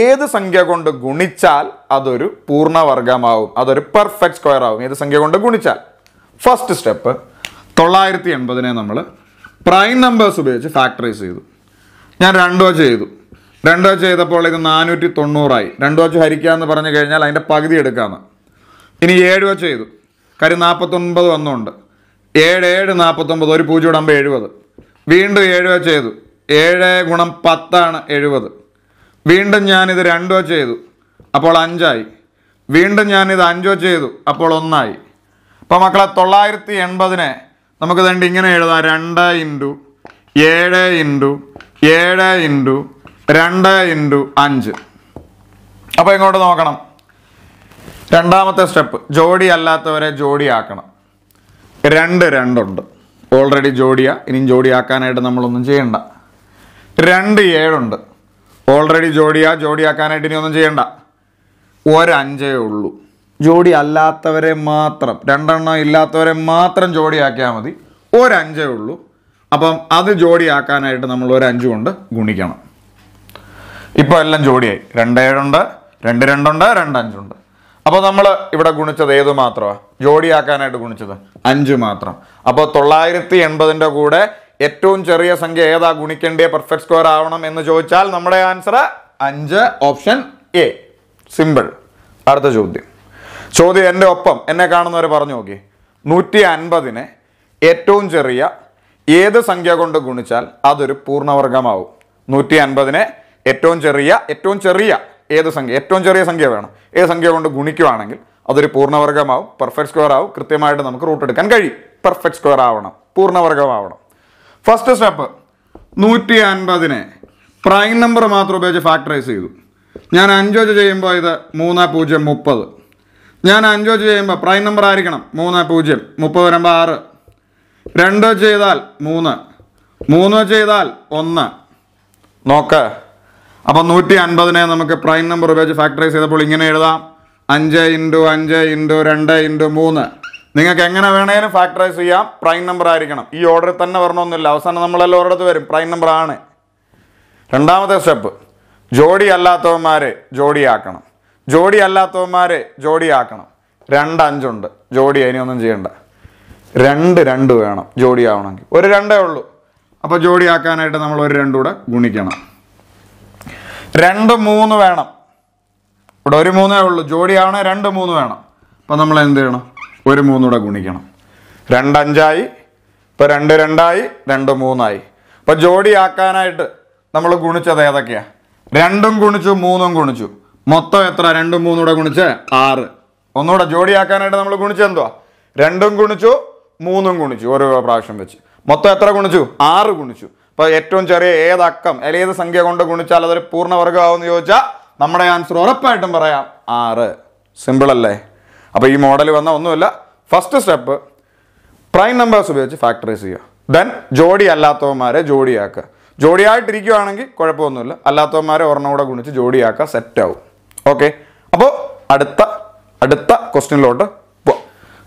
ഏത് സംഖ്യ കൊണ്ട് ഗുണിച്ചാൽ അതൊരു പൂർണ്ണവർഗമാവും അതൊരു പെർഫെക്റ്റ് സ്ക്വയർ ആവും ഏത് സംഖ്യ കൊണ്ട് ഗുണിച്ചാൽ ഫസ്റ്റ് സ്റ്റെപ്പ് തൊള്ളായിരത്തി എൺപതിനെ നമ്മൾ പ്രൈം നമ്പേഴ്സ് ഉപയോഗിച്ച് ഫാക്ടറൈസ് ചെയ്തു ഞാൻ രണ്ട് വച്ച് ചെയ്തു രണ്ട് വച്ച് ചെയ്തപ്പോൾ ഇത് നാനൂറ്റി തൊണ്ണൂറായി രണ്ട് വച്ച് ഹരിക്കുക എന്ന് പറഞ്ഞു കഴിഞ്ഞാൽ അതിൻ്റെ പകുതി എടുക്കാമെന്ന് ഇനി ഏഴ് വച്ച് ചെയ്തു കാര്യം നാൽപ്പത്തൊൻപത് വന്നുണ്ട് ഏഴ് ഏഴ് നാൽപ്പത്തൊമ്പത് ഒരു പൂജ്യം ഇടുമ്പോൾ എഴുപത് വീണ്ടും ഏഴ് വച്ച് ചെയ്തു ഏഴ് ഗുണം പത്താണ് എഴുപത് വീണ്ടും ഞാനിത് രണ്ട് വച്ച് ചെയ്തു അപ്പോൾ അഞ്ചായി വീണ്ടും ഞാനിത് അഞ്ച് വച്ച് ചെയ്തു അപ്പോൾ ഒന്നായി അപ്പോൾ മക്കളെ തൊള്ളായിരത്തി എൺപതിനെ നമുക്ക് തണ്ട് ഇങ്ങനെ എഴുതാം രണ്ട് ഇൻറ്റു ഏഴ് ഇൻറ്റു ഏഴ് ഇൻറ്റു രണ്ട് ഇൻറ്റു അഞ്ച് അപ്പോൾ ഇങ്ങോട്ട് നോക്കണം രണ്ടാമത്തെ സ്റ്റെപ്പ് ജോഡി അല്ലാത്തവരെ ജോഡിയാക്കണം രണ്ട് രണ്ടുണ്ട് ഓൾറെഡി ജോഡിയാ ഇനിയും ജോഡിയാക്കാനായിട്ട് നമ്മളൊന്നും ചെയ്യണ്ട രണ്ട് ഏഴുണ്ട് ഓൾറെഡി ജോഡിയാ ജോഡിയാക്കാനായിട്ട് ഇനിയൊന്നും ചെയ്യണ്ട ഒരഞ്ചേ ഉള്ളൂ ജോഡി അല്ലാത്തവരെ മാത്രം രണ്ടെണ്ണം ഇല്ലാത്തവരെ മാത്രം ജോഡിയാക്കിയാൽ മതി ഒരഞ്ചേ ഉള്ളൂ അപ്പം അത് ജോഡിയാക്കാനായിട്ട് നമ്മൾ ഒരു കൊണ്ട് ഗുണിക്കണം ഇപ്പോൾ എല്ലാം ജോഡിയായി രണ്ട് ഏഴുണ്ട് രണ്ട് രണ്ടുണ്ട് രണ്ട് അഞ്ചുണ്ട് അപ്പോൾ നമ്മൾ ഇവിടെ ഗുണിച്ചത് ഏത് മാത്രമാണ് ജോഡിയാക്കാനായിട്ട് ഗുണിച്ചത് അഞ്ച് മാത്രം അപ്പോൾ തൊള്ളായിരത്തി എൺപതിൻ്റെ കൂടെ ഏറ്റവും ചെറിയ സംഖ്യ ഏതാ ഗുണിക്കേണ്ടിയ പെർഫെക്റ്റ് സ്ക്വയർ ആവണം എന്ന് ചോദിച്ചാൽ നമ്മുടെ ആൻസർ അഞ്ച് ഓപ്ഷൻ എ സിമ്പിൾ അടുത്ത ചോദ്യം ചോദ്യം എൻ്റെ ഒപ്പം എന്നെ കാണുന്നവർ പറഞ്ഞു നോക്കി നൂറ്റി അൻപതിനെ ഏറ്റവും ചെറിയ ഏത് സംഖ്യ കൊണ്ട് ഗുണിച്ചാൽ അതൊരു പൂർണ്ണവർഗമാവും നൂറ്റി അൻപതിനെ ഏറ്റവും ചെറിയ ഏറ്റവും ചെറിയ ഏത് സംഖ്യ ഏറ്റവും ചെറിയ സംഖ്യ വേണം ഏത് സംഖ്യ കൊണ്ട് ഗുണിക്കുവാണെങ്കിൽ അതൊരു പൂർണ്ണവർഗമാവും പെർഫെക്റ്റ് സ്ക്വയർ ആവും കൃത്യമായിട്ട് നമുക്ക് റൂട്ട് എടുക്കാൻ കഴിയും പെർഫെക്റ്റ് സ്ക്വയർ ആവണം പൂർണ്ണവർഗമാവണം ഫസ്റ്റ് സ്റ്റെപ്പ് നൂറ്റി അൻപതിനെ പ്രൈം നമ്പർ മാത്രം ഉപയോഗിച്ച് ഫാക്ടറൈസ് ചെയ്തു ഞാൻ അഞ്ചോജ് ചെയ്യുമ്പോൾ ഇത് മൂന്ന് പൂജ്യം മുപ്പത് ഞാൻ അഞ്ചോ ചെയ്യുമ്പോൾ പ്രൈം നമ്പർ ആയിരിക്കണം മൂന്ന് പൂജ്യം മുപ്പത് വരുമ്പോൾ ആറ് രണ്ടോ ചെയ്താൽ മൂന്ന് മൂന്നോ ചെയ്താൽ ഒന്ന് നോക്ക് അപ്പോൾ നൂറ്റി അൻപതിനെ നമുക്ക് പ്രൈം നമ്പർ ഉപയോഗിച്ച് ഫാക്ടറൈസ് ചെയ്തപ്പോൾ ഇങ്ങനെ എഴുതാം അഞ്ച് ഇൻറ്റു അഞ്ച് ഇൻറ്റു രണ്ട് ഇൻറ്റു മൂന്ന് നിങ്ങൾക്ക് എങ്ങനെ വേണേലും ഫാക്ടറൈസ് ചെയ്യാം പ്രൈം നമ്പർ ആയിരിക്കണം ഈ ഓർഡറിൽ തന്നെ വരണമെന്നില്ല അവസാനം നമ്മളെല്ലാം ഓരോടത്ത് വരും പ്രൈം നമ്പർ ആണ് രണ്ടാമത്തെ സ്റ്റെപ്പ് ജോഡി അല്ലാത്തവന്മാരെ ജോഡിയാക്കണം ജോഡി അല്ലാത്തവന്മാരെ ജോഡിയാക്കണം രണ്ട് അഞ്ചുണ്ട് ജോഡി അതിനൊന്നും ചെയ്യണ്ട രണ്ട് രണ്ട് വേണം ജോഡി ആവണമെങ്കിൽ ഒരു രണ്ടേ ഉള്ളൂ അപ്പോൾ ജോഡി ആക്കാനായിട്ട് നമ്മൾ ഒരു രണ്ടും കൂടെ ഗുണിക്കണം രണ്ട് മൂന്ന് വേണം ഇവിടെ ഒരു മൂന്നേ ഉള്ളൂ ജോഡി ആവണേ രണ്ട് മൂന്ന് വേണം അപ്പം നമ്മൾ എന്ത് ചെയ്യണം ഒരു മൂന്നൂടെ ഗുണിക്കണം രണ്ടഞ്ചായി ഇപ്പോൾ രണ്ട് രണ്ടായി രണ്ട് മൂന്നായി അപ്പോൾ ജോഡി ആക്കാനായിട്ട് നമ്മൾ ഗുണിച്ചത് ഏതൊക്കെയാണ് രണ്ടും ഗുണിച്ചു മൂന്നും ഗുണിച്ചു മൊത്തം എത്ര രണ്ടും മൂന്നും കൂടെ ഗുണിച്ച് ആറ് ഒന്നുകൂടെ ജോഡിയാക്കാനായിട്ട് നമ്മൾ ഗുണിച്ചെന്തുവാ രണ്ടും ഗുണിച്ചു മൂന്നും ഗുണിച്ചു ഓരോ പ്രാവശ്യം വെച്ച് മൊത്തം എത്ര ഗുണിച്ചു ആറ് ഗുണിച്ചു അപ്പോൾ ഏറ്റവും ചെറിയ അക്കം അല്ലെങ്കിൽ ഏത് സംഖ്യ കൊണ്ട് ഗുണിച്ചാൽ അതൊരു പൂർണ്ണവർഗമാവെന്ന് ചോദിച്ചാൽ നമ്മുടെ ആൻസർ ഉറപ്പായിട്ടും പറയാം ആറ് സിമ്പിൾ അല്ലേ അപ്പോൾ ഈ മോഡൽ വന്ന ഒന്നുമില്ല ഫസ്റ്റ് സ്റ്റെപ്പ് പ്രൈം നമ്പേഴ്സ് ഉപയോഗിച്ച് ഫാക്ടറൈസ് ചെയ്യുക ദെൻ ജോഡി അല്ലാത്തവന്മാരെ ജോഡിയാക്കുക ജോഡിയായിട്ടിരിക്കുകയാണെങ്കിൽ കുഴപ്പമൊന്നുമില്ല അല്ലാത്തവന്മാരെ ഒരെണ്ണം കൂടെ ഗുണിച്ച് ജോഡിയാക്കുക സെറ്റാവും ഓക്കെ അപ്പോൾ അടുത്ത അടുത്ത ക്വസ്റ്റ്യനിലോട്ട് പോവാം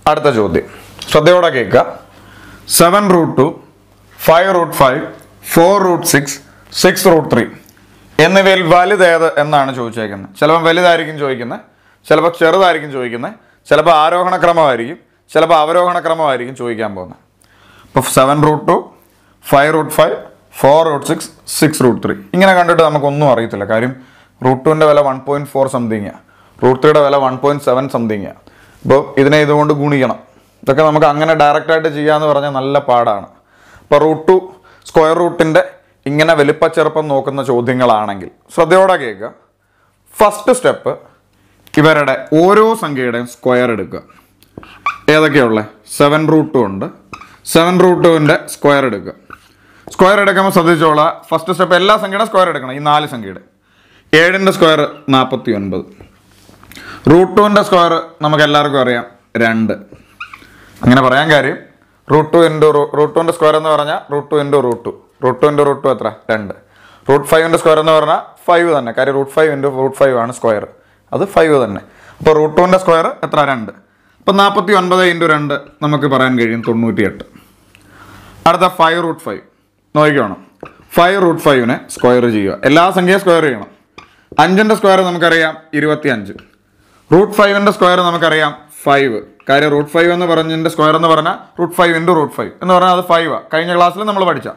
അടുത്ത ചോദ്യം ശ്രദ്ധയോടെ കേൾക്കുക seven root two five root five four root six six root three എന്നിവയിൽ വലുതേത് എന്നാണ് ചോദിച്ചേക്കുന്നത് ചിലപ്പോൾ വലുതായിരിക്കും ചോദിക്കുന്നത് ചിലപ്പോൾ ചെറുതായിരിക്കും ചോദിക്കുന്നത് ചിലപ്പോൾ ആരോഹണ ക്രമമായിരിക്കും ചിലപ്പോൾ അവരോഹണ ക്രമമായിരിക്കും ചോദിക്കാൻ പോകുന്നത് അപ്പോൾ seven root two five root five four root six six root three ഇങ്ങനെ കണ്ടിട്ട് നമുക്കൊന്നും അറിയത്തില്ല കാര്യം റൂട്ട് ടുവിൻ്റെ വില one point four something root ത്രീയുടെ വില വൺ പോയിൻറ്റ് സെവൻ സംതിങ് അപ്പോൾ ഇതിനെ ഇതുകൊണ്ട് ഗുണിക്കണം ഇതൊക്കെ നമുക്ക് അങ്ങനെ ഡയറക്റ്റായിട്ട് ചെയ്യാമെന്ന് പറഞ്ഞാൽ നല്ല പാടാണ് അപ്പോൾ റൂട്ട് ടു സ്ക്വയർ റൂട്ടിൻ്റെ ഇങ്ങനെ വലിപ്പച്ചെറുപ്പം നോക്കുന്ന ചോദ്യങ്ങളാണെങ്കിൽ ശ്രദ്ധയോടെ കേൾക്കുക ഫസ്റ്റ് സ്റ്റെപ്പ് ഇവരുടെ ഓരോ സംഖ്യയുടെയും സ്ക്വയർ എടുക്കുക ഏതൊക്കെയുള്ളത് സെവൻ റൂട്ട് ടു ഉണ്ട് സെവൻ റൂട്ട് ടുവിൻ്റെ സ്ക്വയർ എടുക്കുക സ്ക്വയർ എടുക്കുമ്പോൾ ശ്രദ്ധിച്ചോളാം ഫസ്റ്റ് സ്റ്റെപ്പ് എല്ലാ സംഖ്യയുടെ സ്ക്വയർ എടുക്കണം ഈ നാല് സംഖ്യയുടെ ഏഴിൻ്റെ സ്ക്വയർ നാൽപ്പത്തി ഒൻപത് റൂട്ട് ടുവിൻ്റെ സ്ക്വയർ നമുക്ക് എല്ലാവർക്കും അറിയാം രണ്ട് അങ്ങനെ പറയാൻ കാര്യം റൂട്ട് ടു ഇൻറ്റു റൂട്ട് ടുവിൻ്റെ സ്ക്വയർ എന്ന് പറഞ്ഞാൽ root two into root two root two into root two എത്ര രണ്ട് റൂട്ട് ഫൈവിൻ്റെ സ്ക്വയർ എന്ന് പറഞ്ഞാൽ ഫൈവ് തന്നെ കാര്യം root five into root five ആണ് സ്ക്വയർ അത് ഫൈവ് തന്നെ അപ്പോൾ റൂട്ട് ടുവിൻ്റെ സ്ക്വയർ എത്ര രണ്ട് അപ്പോൾ നാൽപ്പത്തി ഒൻപത് ഇൻറ്റു രണ്ട് നമുക്ക് പറയാൻ കഴിയും തൊണ്ണൂറ്റി എട്ട് അടുത്ത ഫൈവ് റൂട്ട് ഫൈവ് നോക്കിക്കോണം ഫൈവ് റൂട്ട് ഫൈവിനെ സ്ക്വയർ ചെയ്യുക എല്ലാ സംഖ്യയും സ്ക്വയർ ചെയ്യണം അഞ്ചിൻ്റെ സ്ക്വയർ നമുക്കറിയാം ഇരുപത്തി അഞ്ച് റൂട്ട് ഫൈവിൻ്റെ സ്ക്വയർ നമുക്കറിയാം ഫൈവ് കാര്യം റൂട്ട് ഫൈവ് എന്ന് പറഞ്ഞതിൻ്റെ സ്ക്വയർ എന്ന് പറഞ്ഞാൽ root five into root five എന്ന് പറഞ്ഞാൽ അത് ഫൈവാണ് കഴിഞ്ഞ ക്ലാസ്സിൽ നമ്മൾ പഠിച്ച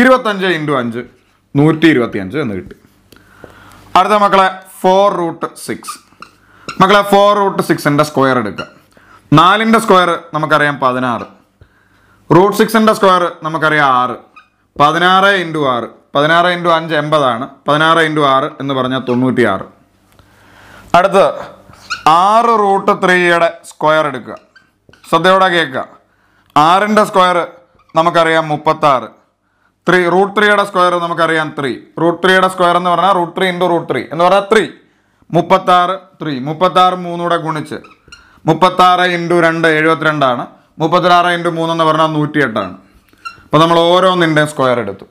ഇരുപത്തഞ്ച് ഇൻറ്റു അഞ്ച് നൂറ്റി ഇരുപത്തി അഞ്ച് എന്ന് കിട്ടി അടുത്ത മക്കളെ ഫോർ റൂട്ട് സിക്സ് മക്കളെ ഫോർ റൂട്ട് സിക്സിൻ്റെ സ്ക്വയർ എടുക്കുക നാലിൻ്റെ സ്ക്വയർ നമുക്കറിയാം പതിനാറ് റൂട്ട് സിക്സിൻ്റെ സ്ക്വയർ നമുക്കറിയാം ആറ് പതിനാറ് ഇൻറ്റു ആറ് പതിനാറ് ഇൻറ്റു അഞ്ച് എൺപതാണ് പതിനാറ് ഇൻറ്റു ആറ് എന്ന് പറഞ്ഞാൽ തൊണ്ണൂറ്റി ആറ് അടുത്തത് ആറ് റൂട്ട് ത്രീയുടെ സ്ക്വയർ എടുക്കുക ശ്രദ്ധയോടെ കേൾക്കുക ആറിൻ്റെ സ്ക്വയർ നമുക്കറിയാം മുപ്പത്താറ് ത്രീ റൂട്ട് ത്രീയുടെ സ്ക്വയർ നമുക്കറിയാം ത്രീ റൂട്ട് ത്രീയുടെ സ്ക്വയർ എന്ന് പറഞ്ഞാൽ root three into root three എന്ന് പറഞ്ഞാൽ ത്രീ മുപ്പത്താറ് ത്രീ മുപ്പത്താറ് മൂന്നൂടെ ഗുണിച്ച് മുപ്പത്താറ് ഇൻറ്റു രണ്ട് എഴുപത്തിരണ്ടാണ് മുപ്പത്തിനാറ് ഇൻറ്റു മൂന്നെന്ന് പറഞ്ഞാൽ നൂറ്റിയെട്ടാണ് അപ്പോൾ നമ്മൾ ഓരോന്നിൻ്റെയും സ്ക്വയർ എടുത്തു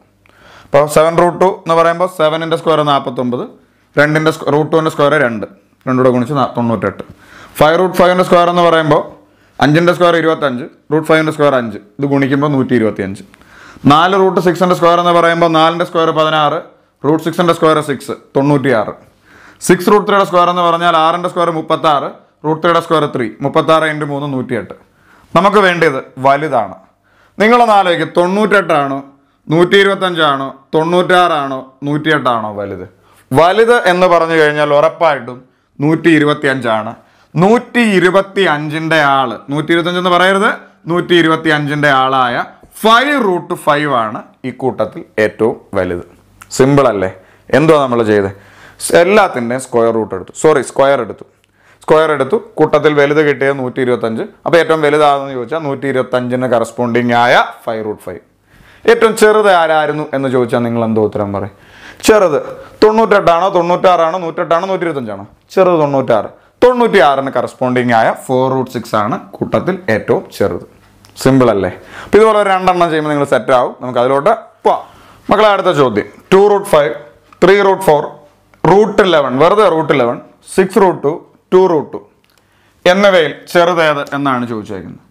അപ്പോൾ സെവൻ റൂട്ട് ടു എന്ന് പറയുമ്പോൾ സെവനിൻ്റെ സ്ക്വയർ നാൽപ്പത്തൊമ്പത് രണ്ടിൻ്റെ സ്ക് റൂട്ട് ടുവിൻ്റെ സ്ക്വയർ രണ്ട് രണ്ടുകൂടെ ഗുണിച്ച് തൊണ്ണൂറ്റെട്ട് ഫൈവ് റൂട്ട് ഫൈവിൻ്റെ സ്ക്വയർ എന്ന് പറയുമ്പോൾ അഞ്ചിൻ്റെ സ്ക്വയർ ഇരുപത്തഞ്ച് റൂട്ട് ഫൈവിൻ്റെ സ്ക്വയർ അഞ്ച് ഇത് ഗുണിക്കുമ്പോൾ നൂറ്റി ഇരുപത്തിയഞ്ച് നാല് റൂട്ട് സിക്സിൻ്റെ സ്ക്വയർ എന്ന് പറയുമ്പോൾ നാലിൻ്റെ സ്ക്വയർ പതിനാറ് റൂട്ട് സിക്സിൻ്റെ സ്ക്വയർ സിക്സ് തൊണ്ണൂറ്റി ആറ് സിക്സ് റൂട്ട് ത്രീയുടെ സ്ക്വയർ എന്ന് പറഞ്ഞാൽ ആറിൻ്റെ സ്ക്വയർ മുപ്പത്താറ് റൂട്ട് ത്രീയുടെ സ്ക്വയർ ത്രീ മുപ്പത്താറ് ഇൻറ്റു മൂന്ന് നൂറ്റിയെട്ട് നമുക്ക് വേണ്ടിയത് വലുതാണ് നിങ്ങളൊന്ന് ആലോചിക്കും തൊണ്ണൂറ്റെട്ടാണോ നൂറ്റി ഇരുപത്തഞ്ചാണോ തൊണ്ണൂറ്റാറാണോ നൂറ്റി എട്ടാണോ വലുത് വലുത് എന്ന് പറഞ്ഞു കഴിഞ്ഞാൽ ഉറപ്പായിട്ടും നൂറ്റി ഇരുപത്തി അഞ്ചാണ് നൂറ്റി ഇരുപത്തി അഞ്ചിൻ്റെ ആൾ നൂറ്റി ഇരുപത്തി എന്ന് പറയരുത് നൂറ്റി ഇരുപത്തി അഞ്ചിൻ്റെ ആളായ ഫൈവ് റൂട്ട് ഫൈവ് ആണ് ഈ കൂട്ടത്തിൽ ഏറ്റവും വലുത് സിമ്പിളല്ലേ എന്തുവാ നമ്മൾ ചെയ്തത് എല്ലാത്തിൻ്റെയും സ്ക്വയർ റൂട്ട് എടുത്തു സോറി സ്ക്വയർ എടുത്തു സ്ക്വയർ എടുത്തു കൂട്ടത്തിൽ വലുത് കിട്ടിയത് നൂറ്റി ഇരുപത്തഞ്ച് അപ്പോൾ ഏറ്റവും വലുതാണെന്ന് ചോദിച്ചാൽ നൂറ്റി ഇരുപത്തഞ്ചിന് കറസ്പോണ്ടിങ് ആയ ഫൈവ് റൂട്ട് ഫൈവ് ഏറ്റവും ചെറുത് ആരായിരുന്നു എന്ന് ചോദിച്ചാൽ നിങ്ങൾ എന്തോ ഉത്തരം പറയും ചെറുത് തൊണ്ണൂറ്റെട്ടാണോ തൊണ്ണൂറ്റാറാണോ നൂറ്റെട്ടാണോ നൂറ്റി ഇരുപത്തഞ്ചാണോ ചെറുത് തൊണ്ണൂറ്റാറ് തൊണ്ണൂറ്റി ആറിന് കറസ്പോണ്ടിങ് ആയ ഫോർ റൂട്ട് സിക്സ് ആണ് കൂട്ടത്തിൽ ഏറ്റവും ചെറുത് സിമ്പിൾ അല്ലേ അപ്പോൾ ഇതുപോലെ രണ്ടെണ്ണം ചെയ്യുമ്പോൾ നിങ്ങൾ സെറ്റ് ആവും നമുക്ക് അതിലോട്ട് പോവാം മക്കളെ അടുത്ത ചോദ്യം two root five three root four root eleven വെറുതെ root eleven six root two two root two എന്നവയിൽ ചെറുതേത് എന്നാണ് ചോദിച്ചേക്കുന്നത്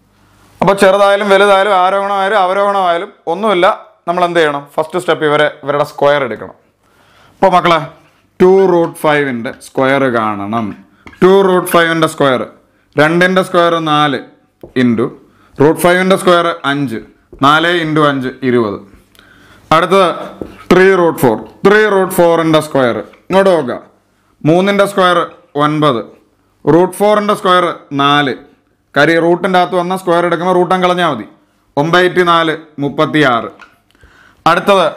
അപ്പോൾ ചെറുതായാലും വലുതായാലും ആരോഹണമായാലും അവരോഹണമായാലും ഒന്നുമില്ല നമ്മൾ എന്ത് ചെയ്യണം ഫസ്റ്റ് സ്റ്റെപ്പ് ഇവരെ ഇവരുടെ സ്ക്വയർ എടുക്കണം അപ്പോൾ മക്കളെ ടു റൂട്ട് ഫൈവിൻ്റെ സ്ക്വയർ കാണണം ടു റൂട്ട് ഫൈവിൻ്റെ സ്ക്വയർ രണ്ടിൻ്റെ സ്ക്വയർ നാല് ഇൻറ്റു റൂട്ട് ഫൈവിൻ്റെ സ്ക്വയർ അഞ്ച് നാല് ഇൻറ്റു അഞ്ച് ഇരുപത് അടുത്തത് three root four three root ഫോറിൻ്റെ സ്ക്വയർ ഇങ്ങോട്ട് നോക്കുക മൂന്നിൻ്റെ സ്ക്വയർ ഒൻപത് റൂട്ട് ഫോറിൻ്റെ സ്ക്വയർ നാല് കരി റൂട്ടിൻ്റെ അകത്ത് വന്ന സ്ക്വയർ എടുക്കുമ്പോൾ റൂട്ടം കളഞ്ഞാൽ മതി ഒമ്പൈറ്റ് നാല് മുപ്പത്തി ആറ് അടുത്തത്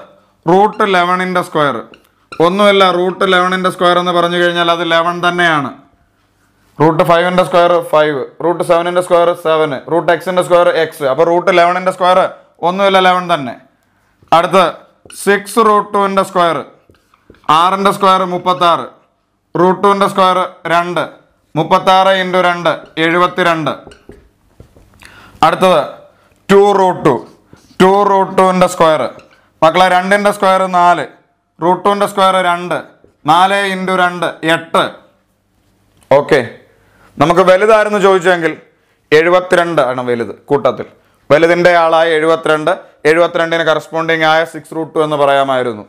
റൂട്ട് ലെവണിൻ്റെ സ്ക്വയർ ഒന്നുമില്ല റൂട്ട് ലെവണിൻ്റെ സ്ക്വയർ എന്ന് പറഞ്ഞു കഴിഞ്ഞാൽ അത് ലെവൺ തന്നെയാണ് റൂട്ട് ഫൈവിൻ്റെ സ്ക്വയർ ഫൈവ് റൂട്ട് സെവനിൻ്റെ സ്ക്വയർ സെവന് റൂട്ട് എക്സിൻ്റെ സ്ക്വയർ എക്സ് അപ്പോൾ റൂട്ട് ലെവണിൻ്റെ സ്ക്വയർ ഒന്നുമില്ല ലെവൺ തന്നെ അടുത്ത് സിക്സ് റൂട്ട് ടുവിൻ്റെ സ്ക്വയർ ആറിൻ്റെ സ്ക്വയർ മുപ്പത്താറ് റൂട്ട് ടുവിൻ്റെ സ്ക്വയർ രണ്ട് മുപ്പത്താറ് ഇൻറ്റു രണ്ട് എഴുപത്തിരണ്ട് അടുത്തത് two root two two root ടുവിൻ്റെ സ്ക്വയർ മക്കളെ രണ്ടിൻ്റെ സ്ക്വയർ നാല് റൂട്ട് ടുവിൻ്റെ സ്ക്വയർ രണ്ട് നാല് ഇൻറ്റു രണ്ട് എട്ട് ഓക്കെ നമുക്ക് വലുതായിരുന്നു ചോദിച്ചെങ്കിൽ എഴുപത്തിരണ്ട് ആണ് വലുത് കൂട്ടത്തിൽ വലുതിൻ്റെ ആളായ എഴുപത്തിരണ്ട് എഴുപത്തിരണ്ടിന് കറസ്പോണ്ടിങ് ആയ സിക്സ് റൂട്ട് ടു എന്ന് പറയാമായിരുന്നു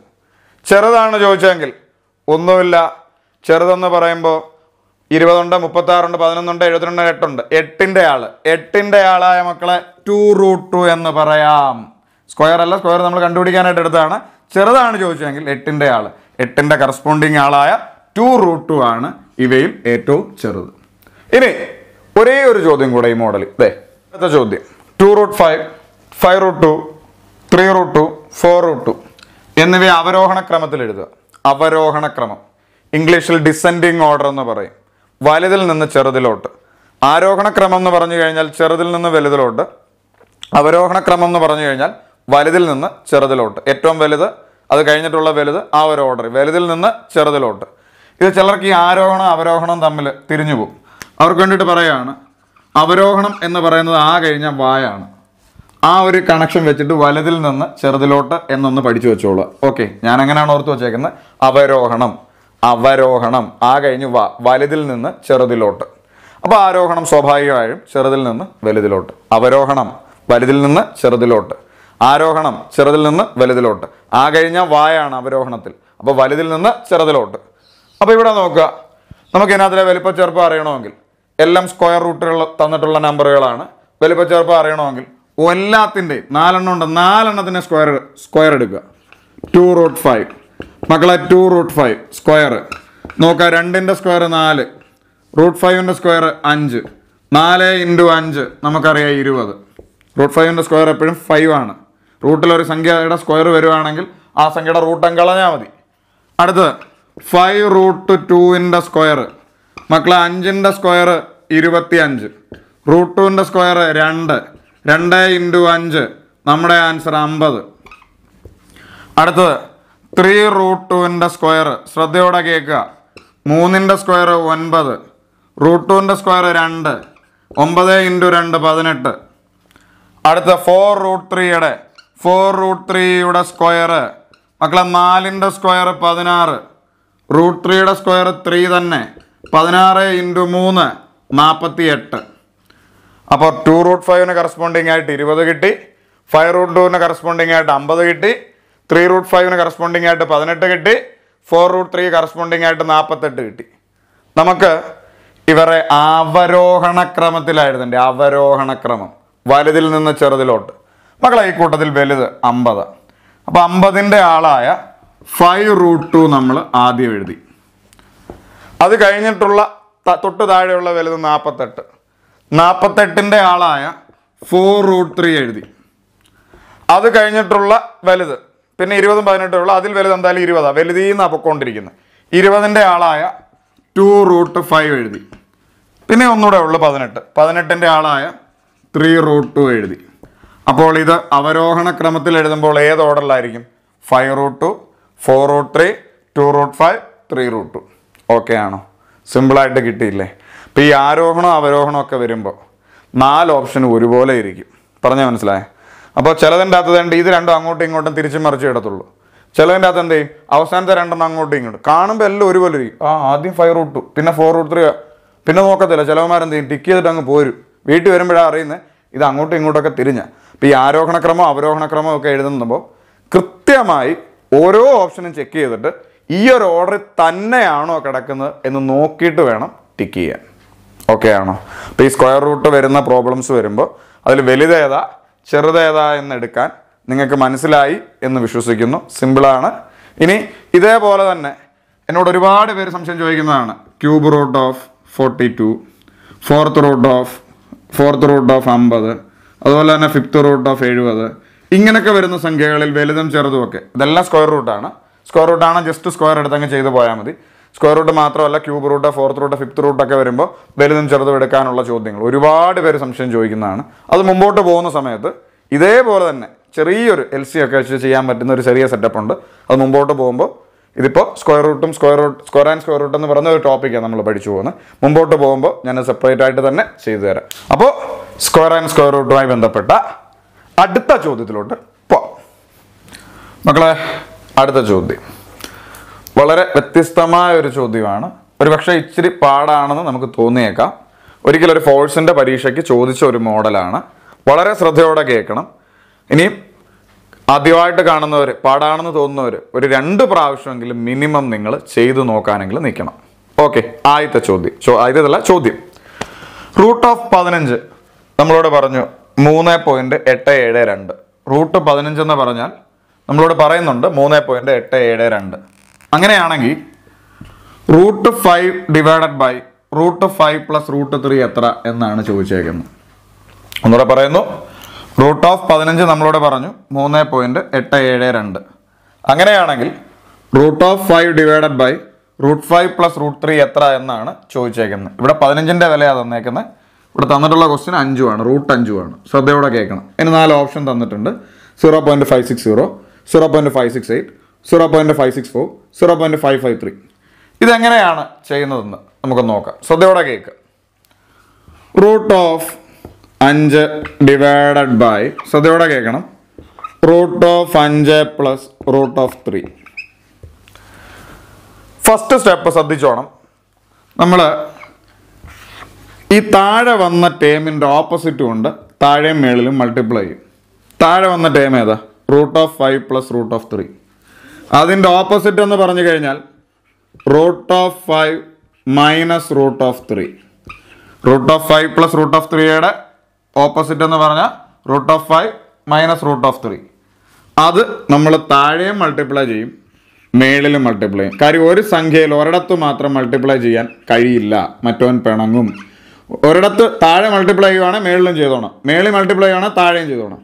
ചെറുതാണ് ചോദിച്ചെങ്കിൽ ഒന്നുമില്ല ചെറുതെന്ന് പറയുമ്പോൾ ഇരുപതുണ്ട് മുപ്പത്താറുണ്ട് പതിനൊന്നുണ്ട് എഴുപത്തിരണ്ട് എട്ടുണ്ട് എട്ടിൻ്റെ ആൾ എട്ടിൻ്റെ ആളായ മക്കളെ ടു റൂട്ട് ടു എന്ന് പറയാം സ്ക്വയർ അല്ല സ്ക്വയർ നമ്മൾ കണ്ടുപിടിക്കാനായിട്ട് എടുത്തതാണ് ചെറുതാണ് ചോദിച്ചെങ്കിൽ എട്ടിൻ്റെ ആൾ എട്ടിൻ്റെ കറസ്പോണ്ടിങ് ആളായ ടു റൂട്ട് ടു ആണ് ഇവയിൽ ഏറ്റവും ചെറുത് ഇനി ഒരേ ഒരു ചോദ്യം കൂടെ ഈ മോഡൽ ഇതേ അടുത്ത ചോദ്യം two root five five root two three root two four root two എന്നിവയെ അവരോഹണ ക്രമത്തിൽ എഴുതുക അവരോഹണ ക്രമം ഇംഗ്ലീഷിൽ ഡിസെൻഡിങ് ഓർഡർ എന്ന് പറയും വലുതിൽ നിന്ന് ചെറുതിലോട്ട് ആരോഹണക്രമം എന്ന് പറഞ്ഞു കഴിഞ്ഞാൽ ചെറുതിൽ നിന്ന് വലുതിലോട്ട് അവരോഹണക്രമം എന്ന് പറഞ്ഞു കഴിഞ്ഞാൽ വലുതിൽ നിന്ന് ചെറുതിലോട്ട് ഏറ്റവും വലുത് അത് കഴിഞ്ഞിട്ടുള്ള വലുത് ആ ഒരു ഓർഡർ വലുതിൽ നിന്ന് ചെറുതിലോട്ട് ഇത് ചിലർക്ക് ഈ ആരോഹണം അവരോഹണം തമ്മിൽ തിരിഞ്ഞു പോകും അവർക്ക് വേണ്ടിയിട്ട് പറയുകയാണ് അവരോഹണം എന്ന് പറയുന്നത് ആ കഴിഞ്ഞ വായാണ് ആ ഒരു കണക്ഷൻ വെച്ചിട്ട് വലതിൽ നിന്ന് ചെറുതിലോട്ട് എന്നൊന്ന് പഠിച്ചു വെച്ചോളൂ ഓക്കെ ഞാൻ അങ്ങനെയാണ് ഓർത്ത് വെച്ചേക്കുന്നത് അവരോഹണം അവരോഹണം ആ കഴിഞ്ഞ് വ വലുതിൽ നിന്ന് ചെറുതിലോട്ട് അപ്പോൾ ആരോഹണം സ്വാഭാവികമായും ചെറുതിൽ നിന്ന് വലുതിലോട്ട് അവരോഹണം വലുതിൽ നിന്ന് ചെറുതിലോട്ട് ആരോഹണം ചെറുതിൽ നിന്ന് വലുതിലോട്ട് ആ കഴിഞ്ഞ വായാണ് അവരോഹണത്തിൽ അപ്പോൾ വലുതിൽ നിന്ന് ചെറുതിലോട്ട് അപ്പോൾ ഇവിടെ നോക്കുക നമുക്ക് ഇതിനകത്തിലെ ചെറുപ്പം അറിയണമെങ്കിൽ എല്ലാം സ്ക്വയർ റൂട്ടുകൾ തന്നിട്ടുള്ള നമ്പറുകളാണ് വലിപ്പച്ചെറുപ്പം അറിയണമെങ്കിൽ എല്ലാത്തിൻ്റെയും നാലെണ്ണം ഉണ്ട് നാലെണ്ണത്തിൻ്റെ സ്ക്വയർ സ്ക്വയർ എടുക്കുക ടു റൂട്ട് ഫൈവ് മക്കളെ ടു റൂട്ട് ഫൈവ് സ്ക്വയർ നോക്കുക രണ്ടിൻ്റെ സ്ക്വയർ നാല് റൂട്ട് ഫൈവിൻ്റെ സ്ക്വയർ അഞ്ച് നാല് ഇൻറ്റു അഞ്ച് നമുക്കറിയാം ഇരുപത് റൂട്ട് ഫൈവിൻ്റെ സ്ക്വയർ എപ്പോഴും ഫൈവ് ആണ് റൂട്ടിലൊരു സംഖ്യയുടെ സ്ക്വയർ വരുവാണെങ്കിൽ ആ സംഖ്യയുടെ റൂട്ടം കളഞ്ഞാൽ മതി അടുത്തത് ഫൈവ് റൂട്ട് ടുവിൻ്റെ സ്ക്വയർ മക്കളെ അഞ്ചിൻ്റെ സ്ക്വയർ ഇരുപത്തി അഞ്ച് റൂട്ട് ടുവിൻ്റെ സ്ക്വയർ രണ്ട് രണ്ട് ഇൻറ്റു അഞ്ച് നമ്മുടെ ആൻസർ അമ്പത് അടുത്തത് ത്രീ റൂട്ട് ടുവിൻ്റെ സ്ക്വയർ ശ്രദ്ധയോടെ കേൾക്കുക മൂന്നിൻ്റെ സ്ക്വയർ ഒൻപത് റൂട്ട് ടുവിൻ്റെ സ്ക്വയർ രണ്ട് ഒമ്പത് ഇൻറ്റു രണ്ട് പതിനെട്ട് അടുത്ത ഫോർ റൂട്ട് ത്രീയുടെ ഫോർ റൂട്ട് ത്രീയുടെ സ്ക്വയർ മക്കളെ നാലിൻ്റെ സ്ക്വയർ പതിനാറ് റൂട്ട് ത്രീയുടെ സ്ക്വയർ ത്രീ തന്നെ പതിനാറ് ഇൻറ്റു മൂന്ന് നാൽപ്പത്തി എട്ട് അപ്പോൾ ടു റൂട്ട് ഫൈവിന് കറസ്പോണ്ടിങ് ആയിട്ട് ഇരുപത് കിട്ടി ഫൈവ് റൂട്ട് ടുവിന് കറസ്പോണ്ടിങ് ആയിട്ട് അമ്പത് കിട്ടി ത്രീ റൂട്ട് ഫൈവിന് കറസ്പോണ്ടിങ് ആയിട്ട് പതിനെട്ട് കിട്ടി ഫോർ റൂട്ട് ത്രീ കറസ്പോണ്ടിങ് ആയിട്ട് നാൽപ്പത്തെട്ട് കിട്ടി നമുക്ക് ഇവരെ അവരോഹണ ക്രമത്തിലായിരുന്നുണ്ട് അവരോഹണ ക്രമം വലുതിൽ നിന്ന് ചെറുതിലോട്ട് മക്കളെ ഈ കൂട്ടത്തിൽ വലുത് അമ്പത് അപ്പോൾ അമ്പതിൻ്റെ ആളായ ഫൈവ് റൂട്ട് ടു നമ്മൾ ആദ്യം എഴുതി അത് കഴിഞ്ഞിട്ടുള്ള തൊട്ട് താഴെയുള്ള വലുത് നാൽപ്പത്തെട്ട് നാൽപ്പത്തെട്ടിൻ്റെ ആളായ ഫോർ റൂട്ട് ത്രീ എഴുതി അത് കഴിഞ്ഞിട്ടുള്ള വലുത് പിന്നെ ഇരുപതും പതിനെട്ടും ഉള്ളു അതിൽ വലുത് എന്തായാലും ഇരുപതാണ് വലുതീന്ന് അപ്പൊക്കൊണ്ടിരിക്കുന്നത് ഇരുപതിൻ്റെ ആളായ ടു റൂട്ട് ഫൈവ് എഴുതി പിന്നെ ഒന്നുകൂടെ ഉള്ളു പതിനെട്ട് പതിനെട്ടിൻ്റെ ആളായ ത്രീ റൂട്ട് ടു എഴുതി അപ്പോൾ ഇത് അവരോഹണ ക്രമത്തിൽ എഴുതുമ്പോൾ ഏത് ഓർഡറിലായിരിക്കും five root two four root three two root five three root two okay ആണോ സിമ്പിളായിട്ട് കിട്ടിയില്ലേ അപ്പോൾ ഈ ആരോഹണം അവരോഹണമൊക്കെ വരുമ്പോൾ നാല് ഓപ്ഷനും ഒരുപോലെ ഇരിക്കും പറഞ്ഞാൽ മനസ്സിലായേ അപ്പോൾ ചിലതിൻ്റെ അകത്ത് തന്നെ ഇത് രണ്ടും അങ്ങോട്ടും ഇങ്ങോട്ടും തിരിച്ചു മറിച്ച് ഇടത്തുള്ളൂ ചിലതിൻ്റെ അകത്ത് എന്ത് അവസാനത്തെ രണ്ടെണ്ണം അങ്ങോട്ടും ഇങ്ങോട്ടും കാണുമ്പോൾ എല്ലാം ഒരുപോലെ ഇരിക്കും ആ ആദ്യം ഫൈവ് റൂട്ട് ടു പിന്നെ ഫോർ റൂട്ട് ത്രീ പിന്നെ നോക്കത്തില്ല ചിലവന്മാരെന്ത് ചെയ്യും ടിക്ക് ചെയ്തിട്ട് അങ്ങ് പോരും വീട്ടിൽ വരുമ്പോഴാണ് അറിയുന്നത് ഇത് അങ്ങോട്ടും ഇങ്ങോട്ടൊക്കെ തിരിഞ്ഞ അപ്പോൾ ഈ ആരോഹണക്രമം അവരോഹണക്രമം ഒക്കെ എഴുതുമ്പോൾ കൃത്യമായി ഓരോ ഓപ്ഷനും ചെക്ക് ചെയ്തിട്ട് ഈ ഒരു ഓർഡർ തന്നെയാണോ കിടക്കുന്നത് എന്ന് നോക്കിയിട്ട് വേണം ടിക്ക് ചെയ്യാൻ ഓക്കെ ആണോ അപ്പോൾ ഈ സ്ക്വയർ റൂട്ട് വരുന്ന പ്രോബ്ലംസ് വരുമ്പോൾ അതിൽ വലുതേതാ ചെറുതേതാ എടുക്കാൻ നിങ്ങൾക്ക് മനസ്സിലായി എന്ന് വിശ്വസിക്കുന്നു സിമ്പിളാണ് ഇനി ഇതേപോലെ തന്നെ എന്നോട് ഒരുപാട് പേര് സംശയം ചോദിക്കുന്നതാണ് cube root of forty two fourth root of fourth root of അമ്പത് അതുപോലെ തന്നെ ഫിഫ്ത്ത് റൂട്ട് ഓഫ് എഴുപത് ഇങ്ങനെയൊക്കെ വരുന്ന സംഖ്യകളിൽ വലുതും ചെറുതും ഒക്കെ ഇതെല്ലാം സ്ക്വയർ റൂട്ടാണ് സ്ക്വയർ റൂട്ടാണ് ജസ്റ്റ് സ്ക്വയർ എടുത്തങ്ങ് ചെയ്തു പോയാൽ മതി സ്ക്വയർ റൂട്ട് മാത്രമല്ല cube root fourth root fifth റൂട്ടൊക്കെ വരുമ്പോൾ വലുതും ചെറുതും എടുക്കാനുള്ള ചോദ്യങ്ങൾ ഒരുപാട് പേര് സംശയം ചോദിക്കുന്നതാണ് അത് മുമ്പോട്ട് പോകുന്ന സമയത്ത് ഇതേപോലെ തന്നെ ചെറിയൊരു എൽ സി ഒക്കെ വെച്ച് ചെയ്യാൻ പറ്റുന്ന ഒരു ചെറിയ സെറ്റപ്പ് ഉണ്ട് അത് മുമ്പോട്ട് പോകുമ്പോൾ ഇതിപ്പോൾ സ്ക്വയർ റൂട്ടും square root square and square root എന്ന് പറയുന്ന ഒരു ടോപ്പിക്കാണ് നമ്മൾ പഠിച്ചു പോകുന്നത് മുമ്പോട്ട് പോകുമ്പോൾ ഞാൻ സെപ്പറേറ്റ് ആയിട്ട് തന്നെ ചെയ്തു തരാം അപ്പോൾ സ്ക്വയർ ആൻഡ് സ്ക്വയർ റൂട്ടുമായി ബന്ധപ്പെട്ട അടുത്ത ചോദ്യത്തിലോട്ട് പോ മക്കളെ അടുത്ത ചോദ്യം വളരെ വ്യത്യസ്തമായ ഒരു ചോദ്യമാണ് പക്ഷേ ഇച്ചിരി പാടാണെന്ന് നമുക്ക് തോന്നിയേക്കാം ഒരിക്കലും ഒരു ഫോഴ്സിൻ്റെ പരീക്ഷയ്ക്ക് ചോദിച്ച ഒരു മോഡലാണ് വളരെ ശ്രദ്ധയോടെ കേൾക്കണം ഇനി ആദ്യമായിട്ട് കാണുന്നവർ പാടാണെന്ന് തോന്നുന്നവർ ഒരു രണ്ട് പ്രാവശ്യമെങ്കിലും മിനിമം നിങ്ങൾ ചെയ്തു നോക്കാനെങ്കിലും നിൽക്കണം ഓക്കെ ആദ്യത്തെ ചോദ്യം ചോ ആദ്യത്തെ ചോദ്യം റൂട്ട് ഓഫ് പതിനഞ്ച് നമ്മളോട് പറഞ്ഞു മൂന്ന് പോയിൻറ്റ് എട്ട് ഏഴ് രണ്ട് റൂട്ട് പതിനഞ്ചെന്ന് പറഞ്ഞാൽ നമ്മളോട് പറയുന്നുണ്ട് മൂന്ന് പോയിൻറ്റ് എട്ട് ഏഴ് രണ്ട് അങ്ങനെയാണെങ്കിൽ root five divided by root five plus root three എത്ര എന്നാണ് ചോദിച്ചേക്കുന്നത് ഒന്നുകൂടെ പറയുന്നു റൂട്ട് ഓഫ് പതിനഞ്ച് നമ്മളോട് പറഞ്ഞു മൂന്ന് പോയിന്റ് എട്ട് ഏഴ് രണ്ട് അങ്ങനെയാണെങ്കിൽ root of five divided by root five plus root three എത്ര എന്നാണ് ചോദിച്ചേക്കുന്നത് ഇവിടെ പതിനഞ്ചിൻ്റെ വിലയാണ് തന്നേക്കുന്നത് ഇവിടെ തന്നിട്ടുള്ള ക്വസ്റ്റ്യൻ അഞ്ചു ആണ് റൂട്ട് അഞ്ചു ആണ് ശ്രദ്ധയോടെ കേൾക്കണം ഇനി നാല് ഓപ്ഷൻ തന്നിട്ടുണ്ട് zero point five six zero zero point five six eight zero point five six four zero point five five three ഇതെങ്ങനെയാണ് ചെയ്യുന്നതെന്ന് നമുക്ക് നോക്കാം ശ്രദ്ധയോടെ കേൾക്കുക റൂട്ട് ഓഫ് അഞ്ച് ഡിവൈഡഡ് ബൈ ശ്രദ്ധയോടെ കേൾക്കണം റൂട്ട് ഓഫ് അഞ്ച് പ്ലസ് റൂട്ട് ഓഫ് ത്രീ ഫസ്റ്റ് സ്റ്റെപ്പ് ശ്രദ്ധിച്ചോണം നമ്മൾ ഈ താഴെ വന്ന ടേമിൻ്റെ ഓപ്പോസിറ്റും ഉണ്ട് താഴെയും മേളിലും മൾട്ടിപ്ലൈ ചെയ്യും താഴെ വന്ന ടേം ഏതാ root of five plus root of three അതിൻ്റെ ഓപ്പോസിറ്റ് എന്ന് പറഞ്ഞു കഴിഞ്ഞാൽ root of five minus root of three root of five plus root of ത്രീയുടെ ഓപ്പോസിറ്റ് എന്ന് പറഞ്ഞാൽ root of five minus root of three അത് നമ്മൾ താഴെയും മൾട്ടിപ്ലൈ ചെയ്യും മേളിലും മൾട്ടിപ്ലൈ ചെയ്യും കാര്യം ഒരു സംഖ്യയിൽ ഒരിടത്ത് മാത്രം മൾട്ടിപ്ലൈ ചെയ്യാൻ കഴിയില്ല മറ്റോൻ പിണങ്ങും ഒരിടത്ത് താഴെ മൾട്ടിപ്ലൈ ചെയ്യുവാണെങ്കിൽ മേളിലും ചെയ്തോണം മേളിൽ മൾട്ടിപ്ലൈ ചെയ്യുവാണെങ്കിൽ താഴെയും ചെയ്തോണം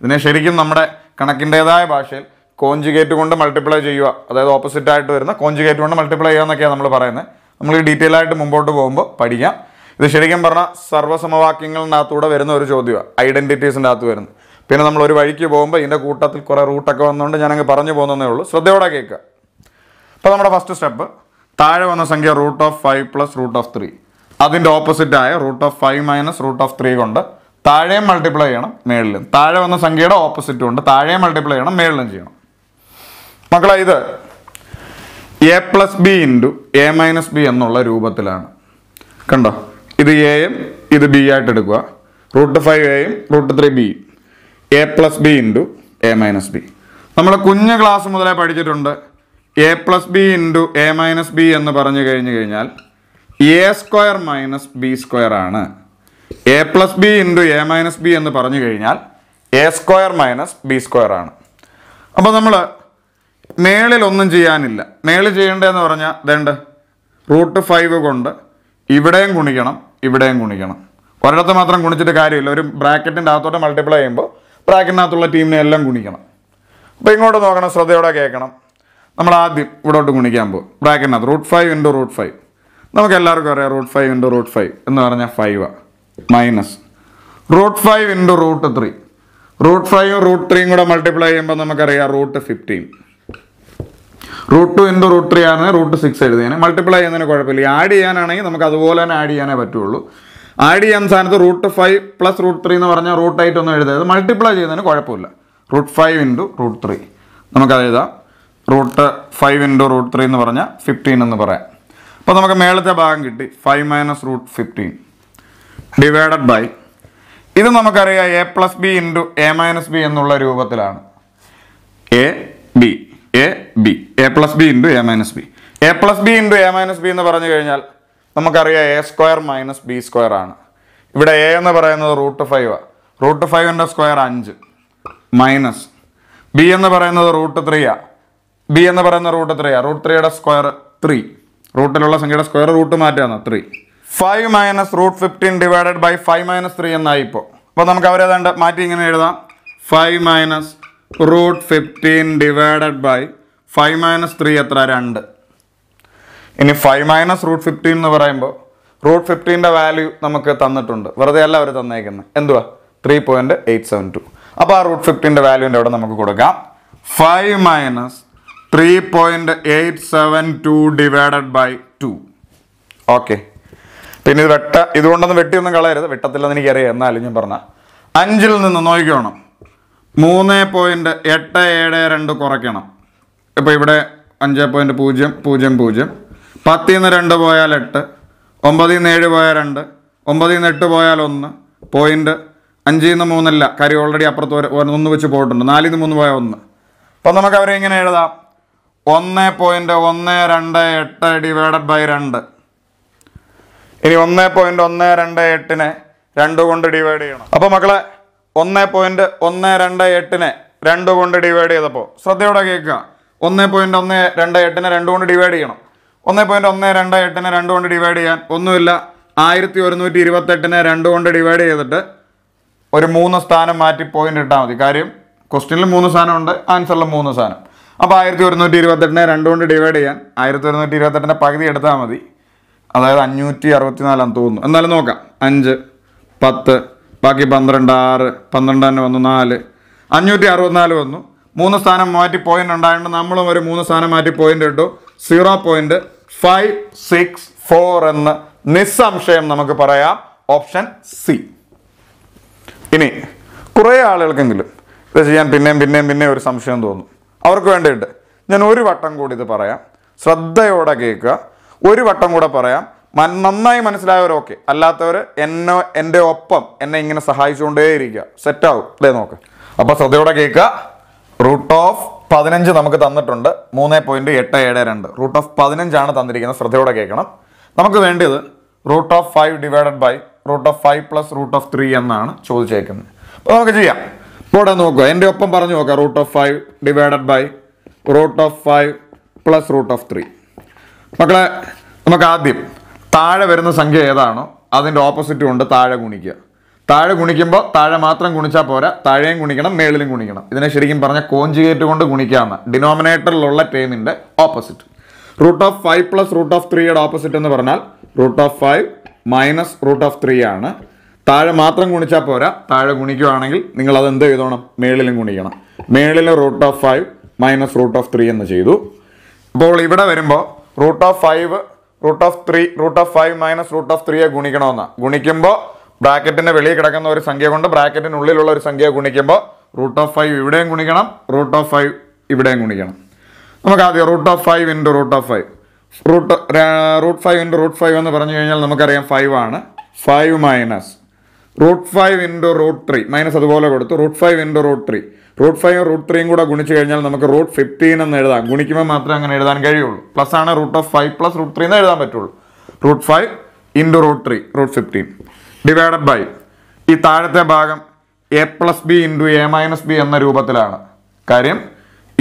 ഇതിനെ ശരിക്കും നമ്മുടെ കണക്കിൻ്റേതായ ഭാഷയിൽ കോഞ്ചുഗേറ്റ് കൊണ്ട് മൾട്ടിപ്ലൈ ചെയ്യുക അതായത് ഓപ്പോസിറ്റ് ആയിട്ട് വരുന്ന കോഞ്ചുഗേറ്റ് കൊണ്ട് മൾട്ടിപ്ലൈ ചെയ്യുക എന്നൊക്കെയാണ് നമ്മൾ പറയുന്നത് നമ്മൾ ഈ ഡീറ്റെയിൽ ആയിട്ട് മുമ്പോട്ട് പോകുമ്പോൾ പഠിക്കാം ഇത് ശരിക്കും പറഞ്ഞാൽ സർവ്വസമവാക്യങ്ങളുടെ അകത്തൂടെ വരുന്ന ഒരു ചോദ്യമാണ് ഐഡൻറ്റിറ്റീസിൻ്റെ അകത്ത് വരുന്നത് പിന്നെ നമ്മൾ ഒരു വഴിക്ക് പോകുമ്പോൾ ഇതിൻ്റെ കൂട്ടത്തിൽ കുറേ റൂട്ടൊക്കെ വന്നുകൊണ്ട് ഞാനങ്ങ് പറഞ്ഞു പോകുന്നതേ ഉള്ളൂ ശ്രദ്ധയോടെ കേൾക്കുക അപ്പോൾ നമ്മുടെ ഫസ്റ്റ് സ്റ്റെപ്പ് താഴെ വന്ന സംഖ്യ root of five plus root of three അതിൻ്റെ ഓപ്പോസിറ്റായ root of five minus root of three കൊണ്ട് താഴെയും മൾട്ടിപ്ലൈ ചെയ്യണം മേളിലും താഴെ വന്ന സംഖ്യയുടെ ഓപ്പോസിറ്റ് കൊണ്ട് താഴെയും മൾട്ടിപ്ലൈ ചെയ്യണം മേളിലും ചെയ്യണം മക്കളെ ഇത് A plus B into A minus B എന്നുള്ള രൂപത്തിലാണ് കണ്ടോ ഇത് എയും ഇത് ബി ആയിട്ട് എടുക്കുക റൂട്ട് ഫൈവ് എയും root three B A plus B into A minus B നമ്മൾ കുഞ്ഞ് ക്ലാസ് മുതലേ പഠിച്ചിട്ടുണ്ട് A plus B into A minus B എന്ന് പറഞ്ഞു കഴിഞ്ഞ് കഴിഞ്ഞാൽ A square minus B square ആണ് A plus B into A minus B എന്ന് പറഞ്ഞു കഴിഞ്ഞാൽ A square minus B square ആണ് അപ്പോൾ നമ്മൾ മേളിൽ ഒന്നും ചെയ്യാനില്ല മേളിൽ ചെയ്യേണ്ടതെന്ന് പറഞ്ഞാൽ ഇതേണ്ട റൂട്ട് ഫൈവ് കൊണ്ട് ഇവിടെയും ഗുണിക്കണം ഇവിടെയും ഗുണിക്കണം ഒരിടത്ത് മാത്രം ഗുണിച്ചിട്ട് കാര്യമില്ല ഒരു ബ്രാക്കറ്റിൻ്റെ അകത്തോട്ട് മൾട്ടിപ്ലൈ ചെയ്യുമ്പോൾ ബ്രാക്കറ്റിനകത്തുള്ള ടീമിനെ എല്ലാം ഗുണിക്കണം അപ്പോൾ ഇങ്ങോട്ട് നോക്കണം ശ്രദ്ധയോടെ കേൾക്കണം നമ്മൾ ആദ്യം ഇവിടോട്ട് ഗുണിക്കാൻ പോകും ബ്രാക്കറ്റിനകത്ത് root five into root five നമുക്ക് എല്ലാവർക്കും അറിയാം root five into root five എന്ന് പറഞ്ഞാൽ ഫൈവാണ് minus root five into root three root ഫൈവും റൂട്ട് ത്രീയും കൂടെ മൾട്ടിപ്ലൈ ചെയ്യുമ്പോൾ നമുക്കറിയാം root fifteen root two into root three ആണെങ്കിൽ റൂട്ട് സിക്സ് എഴുതിയാണ് മൾട്ടിപ്ലൈ ചെയ്യുന്നതിന് കുഴപ്പമില്ല ആഡ് ചെയ്യാനാണെങ്കിൽ നമുക്ക് അതുപോലെ തന്നെ ആഡ് ചെയ്യാനേ പറ്റുള്ളൂ ആഡ് ചെയ്യാൻ സ്ഥാനത്ത് root five plus root three എന്ന് പറഞ്ഞാൽ റൂട്ട് ആയിട്ട് ഒന്നും എഴുതരുത് മൾട്ടിപ്ലൈ ചെയ്യുന്നതിന് കുഴപ്പമില്ല root five into root three നമുക്കത് എഴുതാം root five into root three എന്ന് പറഞ്ഞാൽ ഫിഫ്റ്റീൻ എന്ന് പറയാം അപ്പോൾ നമുക്ക് മേളത്തെ ഭാഗം കിട്ടി five minus root fifteen divided by ഇത് നമുക്കറിയാം A plus B into A minus B എന്നുള്ള രൂപത്തിലാണ് A B A B A plus B into A minus B A plus B into A minus B എന്ന് പറഞ്ഞു കഴിഞ്ഞാൽ നമുക്കറിയാം A square minus B square ആണ് ഇവിടെ എ എന്ന് പറയുന്നത് റൂട്ട് ഫൈവ് റൂട്ട് ഫൈവിൻ്റെ സ്ക്വയർ അഞ്ച് മൈനസ് ബി എന്ന് പറയുന്നത് റൂട്ട് ത്രീയാണ് ബി എന്ന് പറയുന്ന റൂട്ട് ത്രീയാണ് റൂട്ട് ത്രീയുടെ സ്ക്വയർ ത്രീ റൂട്ടിലുള്ള സംഖ്യയുടെ സ്ക്വയർ റൂട്ട് മാറ്റാണ് three five minus root fifteen divided by five minus three എന്നായി ഇപ്പോൾ അപ്പോൾ നമുക്ക് അവരേതാണ്ട് മാറ്റി ഇങ്ങനെ എഴുതാം five minus root fifteen divided by five minus three എത്ര രണ്ട് ഇനി ഫൈവ് മൈനസ് റൂട്ട് ഫിഫ്റ്റീൻ എന്ന് പറയുമ്പോൾ റൂട്ട് ഫിഫ്റ്റീൻ്റെ വാല്യൂ നമുക്ക് തന്നിട്ടുണ്ട് വെറുതെ അല്ല അവർ തന്നേക്കുന്നത് എന്തുവാ three point eight seven two അപ്പോൾ ആ റൂട്ട് ഫിഫ്റ്റീൻ്റെ വാല്യൂൻ്റെ അവിടെ നമുക്ക് കൊടുക്കാം five minus three point eight seven two divided by two okay പിന്നെ ഇത് വെട്ട ഇതുകൊണ്ടൊന്നും വെട്ടിയൊന്നും കളയരുത് വെട്ടത്തില്ലെന്ന് എനിക്കറിയാം എന്നാലും ഞാൻ പറഞ്ഞ അഞ്ചിൽ നിന്ന് നോക്കിക്കോണം മൂന്ന് പോയിൻറ്റ് എട്ട് ഏഴ് രണ്ട് കുറയ്ക്കണം ഇപ്പോൾ ഇവിടെ അഞ്ച് പോയിൻറ്റ് പൂജ്യം പൂജ്യം പൂജ്യം പത്തിൽ നിന്ന് രണ്ട് പോയാൽ എട്ട് ഒമ്പതിൽ നിന്ന് ഏഴ് പോയാൽ രണ്ട് ഒമ്പതിൽ നിന്ന് എട്ട് പോയാൽ ഒന്ന് പോയിൻറ്റ് അഞ്ചിൽ നിന്ന് മൂന്നല്ല കാര്യം ഓൾറെഡി അപ്പുറത്ത് ഒന്ന് വെച്ച് പോയിട്ടുണ്ട് നാലിൽ നിന്ന് മൂന്ന് പോയാൽ ഒന്ന് അപ്പം നമുക്ക് അവരെ ഇങ്ങനെ എഴുതാം ഒന്ന് പോയിൻറ്റ് ഒന്ന് രണ്ട് എട്ട് ഡിവൈഡഡ് ബൈ രണ്ട് ഇനി ഒന്ന് പോയിൻറ്റ് ഒന്ന് രണ്ട് എട്ടിനെ രണ്ട് കൊണ്ട് ഡിവൈഡ് ചെയ്യണം അപ്പോൾ മക്കളെ ഒന്ന് പോയിന്റ് ഒന്ന് രണ്ട് എട്ടിനെ രണ്ട് കൊണ്ട് ഡിവൈഡ് ചെയ്തപ്പോൾ ശ്രദ്ധയോടെ കേൾക്കുക ഒന്ന് പോയിന്റ് ഒന്ന് രണ്ട് എട്ടിനെ രണ്ട് കൊണ്ട് ഡിവൈഡ് ചെയ്യണം ഒന്ന് പോയിന്റ് ഒന്ന് രണ്ട് എട്ടിനെ രണ്ട് കൊണ്ട് ഡിവൈഡ് ചെയ്യാൻ ഒന്നുമില്ല ആയിരത്തി ഒരുന്നൂറ്റി ഇരുപത്തെട്ടിനെ രണ്ട് കൊണ്ട് ഡിവൈഡ് ചെയ്തിട്ട് ഒരു മൂന്ന് സ്ഥാനം മാറ്റി പോയിന്റ് ഇട്ടാൽ മതി കാര്യം ക്വസ്റ്റ്യനിൽ മൂന്ന് സ്ഥാനമുണ്ട് ആൻസറിൽ മൂന്ന് സ്ഥാനം അപ്പോൾ ആയിരത്തി ഒരുന്നൂറ്റി ഇരുപത്തെട്ടിനെ രണ്ട് കൊണ്ട് ഡിവൈഡ് ചെയ്യാൻ ആയിരത്തി ഒരുന്നൂറ്റി ഇരുപത്തെട്ടിൻ്റെ പകുതി എടുത്താൽ മതി അതായത് അഞ്ഞൂറ്റി അറുപത്തി അറുപത്തിനാലാന്ന് തോന്നുന്നു എന്നാലും നോക്കാം അഞ്ച് പത്ത് ബാക്കി പന്ത്രണ്ട് ആറ് പന്ത്രണ്ട് തന്നെ വന്നു നാല് അഞ്ഞൂറ്റി അറുപത്തിനാല് വന്നു മൂന്ന് സ്ഥാനം മാറ്റി പോയിന്റ് ഉണ്ടായതുകൊണ്ട് നമ്മളും ഒരു മൂന്ന് സ്ഥാനം മാറ്റി പോയിന്റ് ഇട്ടു zero point five six four എന്ന് നിസ്സംശയം നമുക്ക് പറയാം ഓപ്ഷൻ സി ഇനി കുറേ ആളുകൾക്കെങ്കിലും ഇത് ചെയ്യാൻ പിന്നെയും പിന്നെയും പിന്നെയും ഒരു സംശയം തോന്നും അവർക്ക് വേണ്ടിയിട്ട് ഞാൻ ഒരു വട്ടം കൂടി ഇത് പറയാം ശ്രദ്ധയോടെ കേൾക്കുക ഒരു വട്ടം കൂടെ പറയാം നന്നായി മനസ്സിലായവരൊക്കെ അല്ലാത്തവർ എന്നെ എൻ്റെ ഒപ്പം എന്നെ ഇങ്ങനെ സഹായിച്ചുകൊണ്ടേയിരിക്കുക സെറ്റാവും അല്ലേ നോക്ക് അപ്പോൾ ശ്രദ്ധയോടെ കേൾക്കുക റൂട്ട് ഓഫ് പതിനഞ്ച് നമുക്ക് തന്നിട്ടുണ്ട് മൂന്ന് പോയിൻറ്റ് എട്ട് ഏഴ് രണ്ട് റൂട്ട് ഓഫ് പതിനഞ്ചാണ് തന്നിരിക്കുന്നത് ശ്രദ്ധയോടെ കേൾക്കണം നമുക്ക് വേണ്ടിയത് root of five divided by root of five plus root of three എന്നാണ് ചോദിച്ചേക്കുന്നത് അപ്പോൾ നമുക്ക് ചെയ്യാം ഇപ്പോൾ ഇവിടെ നോക്കുക എൻ്റെ ഒപ്പം പറഞ്ഞു നോക്കുക root of five divided by root of five plus root of three മക്കളെ നമുക്ക് ആദ്യം താഴെ വരുന്ന സംഖ്യ ഏതാണോ അതിൻ്റെ ഓപ്പോസിറ്റ് ഉണ്ട് താഴെ ഗുണിക്കുക താഴെ ഗുണിക്കുമ്പോൾ താഴെ മാത്രം ഗുണിച്ചാൽ പോരാ താഴെയും ഗുണിക്കണം മേളിലും ഗുണിക്കണം ഇതിനെ ശരിക്കും പറഞ്ഞാൽ കോഞ്ചുകേറ്റ് കൊണ്ട് ഗുണിക്കാവുന്ന ഡിനോമിനേറ്ററിലുള്ള ടേമിൻ്റെ opposite root of five plus root of ത്രീയുടെ ഓപ്പോസിറ്റ് എന്ന് പറഞ്ഞാൽ root of five minus root of three ആണ് താഴെ മാത്രം ഗുണിച്ചാൽ പോരാ താഴെ ഗുണിക്കുകയാണെങ്കിൽ നിങ്ങൾ അത് എന്ത് ചെയ്തോണം മേളിലും ഗുണിക്കണം മേളിൽ root of five minus root of three എന്ന് ചെയ്തു അപ്പോൾ ഇവിടെ വരുമ്പോൾ root of five root of three root of five minus root of ത്രീയെ ഗുണിക്കണമെന്ന് ഗുണിക്കുമ്പോൾ ബ്രാക്കറ്റിൻ്റെ വെളിയിൽ കിടക്കുന്ന ഒരു സംഖ്യ കൊണ്ട് ബ്രാക്കറ്റിനുള്ളിലുള്ള ഒരു സംഖ്യ ഗുണിക്കുമ്പോൾ റൂട്ട് ഓഫ് ഫൈവ് ഇവിടെയും ഗുണിക്കണം റൂട്ട് ഓഫ് ഫൈവ് ഇവിടെയും ഗുണിക്കണം നമുക്ക് ആദ്യം root of five into root of five root root five into root five എന്ന് പറഞ്ഞു കഴിഞ്ഞാൽ നമുക്കറിയാം ഫൈവ് ആണ് five minus root five into root three minus അതുപോലെ കൊടുത്തു root five into root three root five root ത്രീയും കൂടെ ഗുണിച്ച് കഴിഞ്ഞാൽ നമുക്ക് റൂട്ട് ഫിഫ്റ്റീൻ എന്ന് എഴുതാം ഗുണിക്കുമ്പോൾ മാത്രമേ അങ്ങനെ എഴുതാൻ കഴിയുള്ളൂ പ്ലസ് ആണ് root of five plus root three എന്ന് എഴുതാൻ പറ്റുള്ളൂ root five into root three root fifteen divided by ഈ താഴത്തെ ഭാഗം A plus B into A minus B എന്ന രൂപത്തിലാണ് കാര്യം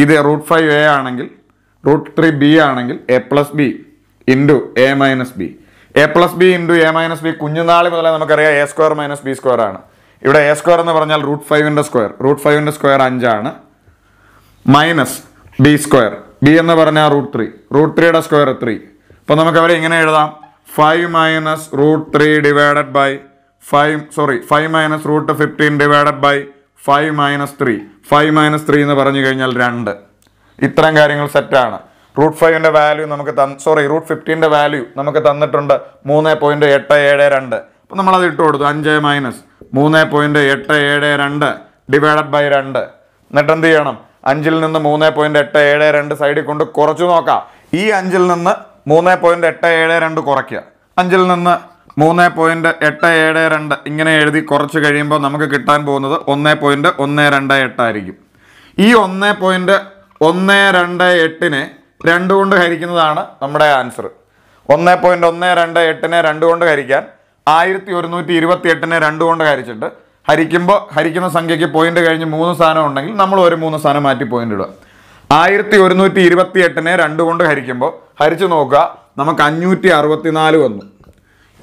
ഇത് റൂട്ട് ഫൈവ് എ ആണെങ്കിൽ റൂട്ട് ത്രീ ബി ആണെങ്കിൽ A plus B into A minus B A plus B into A minus B കുഞ്ഞുനാളി മുതലേ നമുക്കറിയാം A square minus B square ആണ് ഇവിടെ എ സ്ക്വയർ എന്ന് പറഞ്ഞാൽ റൂട്ട് ഫൈവിൻ്റെ സ്ക്വയർ റൂട്ട് ഫൈവിൻ്റെ സ്ക്വയർ അഞ്ചാണ് മൈനസ് ബി സ്ക്വയർ ബി എന്ന് പറഞ്ഞാൽ റൂട്ട് ത്രീ റൂട്ട് ത്രീയുടെ സ്ക്വയർ ത്രീ അപ്പോൾ നമുക്ക് അവരെ ഇങ്ങനെ എഴുതാം five minus root three divided by five sorry five minus root fifteen divided by five minus three five minus three എന്ന് പറഞ്ഞു കഴിഞ്ഞാൽ രണ്ട് ഇത്തരം കാര്യങ്ങൾ സെറ്റാണ് റൂട്ട് ഫൈവിൻ്റെ വാല്യൂ നമുക്ക് തന്ന സോറി റൂട്ട് ഫിഫ്റ്റീൻ്റെ വാല്യൂ നമുക്ക് തന്നിട്ടുണ്ട് മൂന്ന് പോയിൻറ്റ് എട്ട് ഏഴ് രണ്ട് അപ്പം നമ്മളത് ഇട്ട് കൊടുത്തു അഞ്ച് മൈനസ് മൂന്ന് പോയിൻറ്റ് എട്ട് ഏഴ് രണ്ട് ഡിവൈഡഡ് ബൈ രണ്ട് എന്നിട്ട് എന്ത് ചെയ്യണം അഞ്ചിൽ നിന്ന് മൂന്ന് പോയിൻറ്റ് എട്ട് ഏഴ് രണ്ട് സൈഡിൽ കൊണ്ട് കുറച്ച് നോക്കാം ഈ അഞ്ചിൽ നിന്ന് മൂന്ന് പോയിൻറ്റ് എട്ട് ഏഴ് രണ്ട് കുറയ്ക്കുക അഞ്ചിൽ നിന്ന് മൂന്ന് പോയിൻറ്റ് എട്ട് ഏഴ് രണ്ട് ഇങ്ങനെ എഴുതി കുറച്ച് കഴിയുമ്പോൾ നമുക്ക് കിട്ടാൻ പോകുന്നത് ഒന്ന് പോയിൻറ്റ് ഒന്ന് രണ്ട് എട്ടായിരിക്കും ഈ ഒന്ന് പോയിൻറ്റ് ഒന്ന് രണ്ട് എട്ടിനെ രണ്ട് കൊണ്ട് ഹരിക്കുന്നതാണ് നമ്മുടെ ആൻസർ ഒന്ന് പോയിൻറ്റ് ഒന്ന് രണ്ട് എട്ടിനെ രണ്ട് കൊണ്ട് ഹരിക്കാൻ ആയിരത്തി ഒരുന്നൂറ്റി ഇരുപത്തി എട്ടിനെ രണ്ട് കൊണ്ട് ഹരിച്ചിട്ട് ഹരിക്കുമ്പോൾ ഹരിക്കുന്ന സംഖ്യയ്ക്ക് പോയിന്റ് കഴിഞ്ഞ് മൂന്ന് സ്ഥാനം ഉണ്ടെങ്കിൽ നമ്മൾ ഒരു മൂന്ന് സ്ഥാനം മാറ്റി പോയിന്റ് ഇടുക ആയിരത്തി ഒരുന്നൂറ്റി ഇരുപത്തി എട്ടിനെ രണ്ട് കൊണ്ട് ഹരിക്കുമ്പോൾ ഹരിച്ചു നോക്കുക നമുക്ക് അഞ്ഞൂറ്റി അറുപത്തിനാല് വന്നു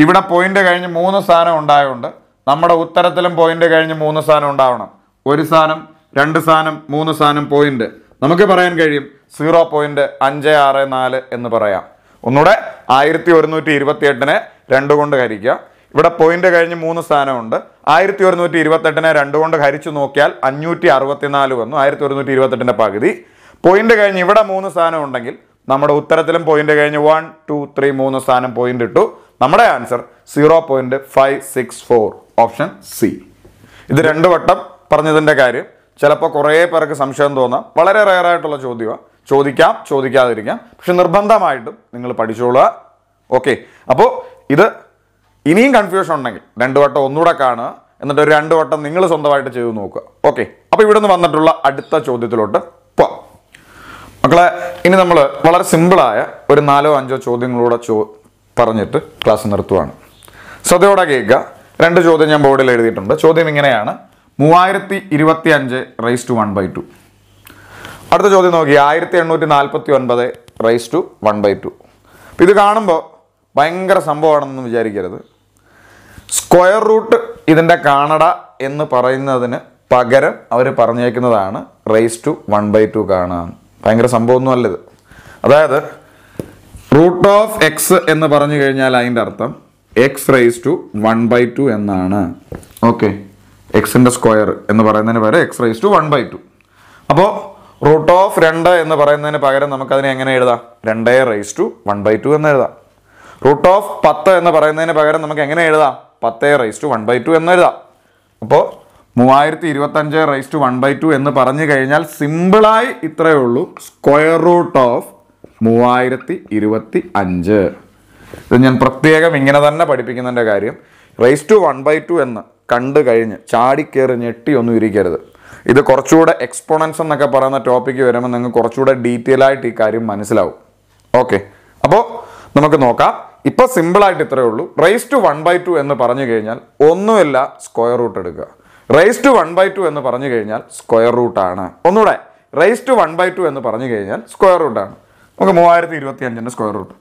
ഇവിടെ പോയിന്റ് കഴിഞ്ഞ് മൂന്ന് സ്ഥാനം ഉണ്ടായതുകൊണ്ട് നമ്മുടെ ഉത്തരത്തിലും പോയിന്റ് കഴിഞ്ഞ് മൂന്ന് സ്ഥാനം ഉണ്ടാവണം ഒരു സ്ഥാനം രണ്ട് സ്ഥാനം മൂന്ന് സ്ഥാനം പോയിന്റ് നമുക്ക് പറയാൻ കഴിയും സീറോ പോയിന്റ് അഞ്ച് ആറ് നാല് എന്ന് പറയാം ഒന്നുകൂടെ ആയിരത്തി ഒരുന്നൂറ്റി ഇരുപത്തി എട്ടിനെ രണ്ട് കൊണ്ട് ഹരിക്കുക ഇവിടെ പോയിന്റ് കഴിഞ്ഞ് മൂന്ന് സ്ഥാനമുണ്ട് ആയിരത്തി ഒരുന്നൂറ്റി ഇരുപത്തെട്ടിനെ രണ്ട് കൊണ്ട് ഹരിച്ചു നോക്കിയാൽ അഞ്ഞൂറ്റി അറുപത്തിനാല് വന്നു ആയിരത്തി ഒരുന്നൂറ്റി ഇരുപത്തെട്ടിൻ്റെ പകുതി പോയിന്റ് കഴിഞ്ഞ് ഇവിടെ മൂന്ന് സ്ഥാനം ഉണ്ടെങ്കിൽ നമ്മുടെ ഉത്തരത്തിലും പോയിന്റ് കഴിഞ്ഞ് വൺ ടു ത്രീ മൂന്ന് സ്ഥാനം പോയിന്റ് ഇട്ടു നമ്മുടെ answer zero point five six four option C ഇത് രണ്ട് വട്ടം പറഞ്ഞതിൻ്റെ കാര്യം ചിലപ്പോൾ കുറേ പേർക്ക് സംശയം തോന്നാം വളരെ റയറായിട്ടുള്ള ചോദ്യമാണ് ചോദിക്കാം ചോദിക്കാതിരിക്കാം പക്ഷെ നിർബന്ധമായിട്ടും നിങ്ങൾ പഠിച്ചോളുക ഓക്കെ അപ്പോൾ ഇത് ഇനിയും കൺഫ്യൂഷൻ ഉണ്ടെങ്കിൽ രണ്ട് വട്ടം ഒന്നുകൂടെ കാണുക എന്നിട്ട് ഒരു രണ്ട് വട്ടം നിങ്ങൾ സ്വന്തമായിട്ട് ചെയ്ത് നോക്കുക ഓക്കെ അപ്പോൾ ഇവിടെ നിന്ന് വന്നിട്ടുള്ള അടുത്ത ചോദ്യത്തിലോട്ട് പോവാം മക്കളെ ഇനി നമ്മൾ വളരെ സിമ്പിളായ ഒരു നാലോ അഞ്ചോ ചോദ്യങ്ങളൂടെ ചോ പറഞ്ഞിട്ട് ക്ലാസ് നിർത്തുവാണ് ശ്രദ്ധയോടെ കേൾക്കുക രണ്ട് ചോദ്യം ഞാൻ ബോർഡിൽ എഴുതിയിട്ടുണ്ട് ചോദ്യം ഇങ്ങനെയാണ് മൂവായിരത്തി ഇരുപത്തി അഞ്ച് raise to one by two അടുത്ത ചോദ്യം നോക്കി ആയിരത്തി എണ്ണൂറ്റി നാൽപ്പത്തി ഒൻപത് raise to one by two അപ്പോൾ ഇത് കാണുമ്പോൾ ഭയങ്കര സംഭവമാണെന്ന് വിചാരിക്കരുത് സ്ക്വയർ റൂട്ട് ഇതിൻ്റെ കാണട എന്ന് പറയുന്നതിന് പകരം അവർ പറഞ്ഞേക്കുന്നതാണ് raise to one by two കാണാൻ ഭയങ്കര സംഭവമൊന്നും അല്ലത് അതായത് റൂട്ട് ഓഫ് എക്സ് എന്ന് പറഞ്ഞു കഴിഞ്ഞാൽ അതിൻ്റെ അർത്ഥം X raise to one by two എന്നാണ് ഓക്കെ എക്സിൻ്റെ സ്ക്വയർ എന്ന് പറയുന്നതിന് പകരം X raise to one by two അപ്പോൾ റൂട്ട് ഓഫ് രണ്ട് എന്ന് പറയുന്നതിന് പകരം നമുക്കതിനെ എങ്ങനെ എഴുതാം രണ്ട് raise to one by two എന്ന് എഴുതാം റൂട്ട് ഓഫ് പത്ത് എന്ന് പറയുന്നതിന് പകരം നമുക്ക് എങ്ങനെ എഴുതാം പത്ത് raise to one by two എന്ന് എഴുതാം അപ്പോൾ മൂവായിരത്തി ഇരുപത്തഞ്ച് raise to one by two എന്ന് പറഞ്ഞു കഴിഞ്ഞാൽ സിമ്പിളായി ഇത്രയേ ഉള്ളൂ സ്ക്വയർ റൂട്ട് ഓഫ് മൂവായിരത്തി ഇരുപത്തി അഞ്ച് ഇത് ഞാൻ പ്രത്യേകം ഇങ്ങനെ തന്നെ പഠിപ്പിക്കുന്നതിൻ്റെ കാര്യം raise to one by two എന്ന് കണ്ടു കഴിഞ്ഞ് ചാടിക്കേറി ഞെട്ടിയൊന്നും ഇരിക്കരുത് ഇത് കുറച്ചുകൂടെ എക്സ്പോണൻസ് എന്നൊക്കെ പറയുന്ന ടോപ്പിക്ക് വരുമ്പോൾ നിങ്ങൾക്ക് കുറച്ചുകൂടെ ഡീറ്റെയിൽ ആയിട്ട് ഈ കാര്യം മനസ്സിലാവും ഓക്കെ അപ്പോൾ നമുക്ക് നോക്കാം സിമ്പിൾ ആയിട്ട് ഇത്രയേ ഉള്ളൂ raise to one by two എന്ന് പറഞ്ഞു കഴിഞ്ഞാൽ ഒന്നുമില്ല സ്ക്വയർ റൂട്ട് എടുക്കുക raise to one by two എന്ന് പറഞ്ഞു കഴിഞ്ഞാൽ സ്ക്വയർ റൂട്ട് ആണ് ഒന്നുകൂടെ raise to one by two എന്ന് പറഞ്ഞു കഴിഞ്ഞാൽ സ്ക്വയർ റൂട്ട് ആണ് നമുക്ക് മൂവായിരത്തി ഇരുപത്തി അഞ്ചിന്റെ സ്ക്വയർ റൂട്ട്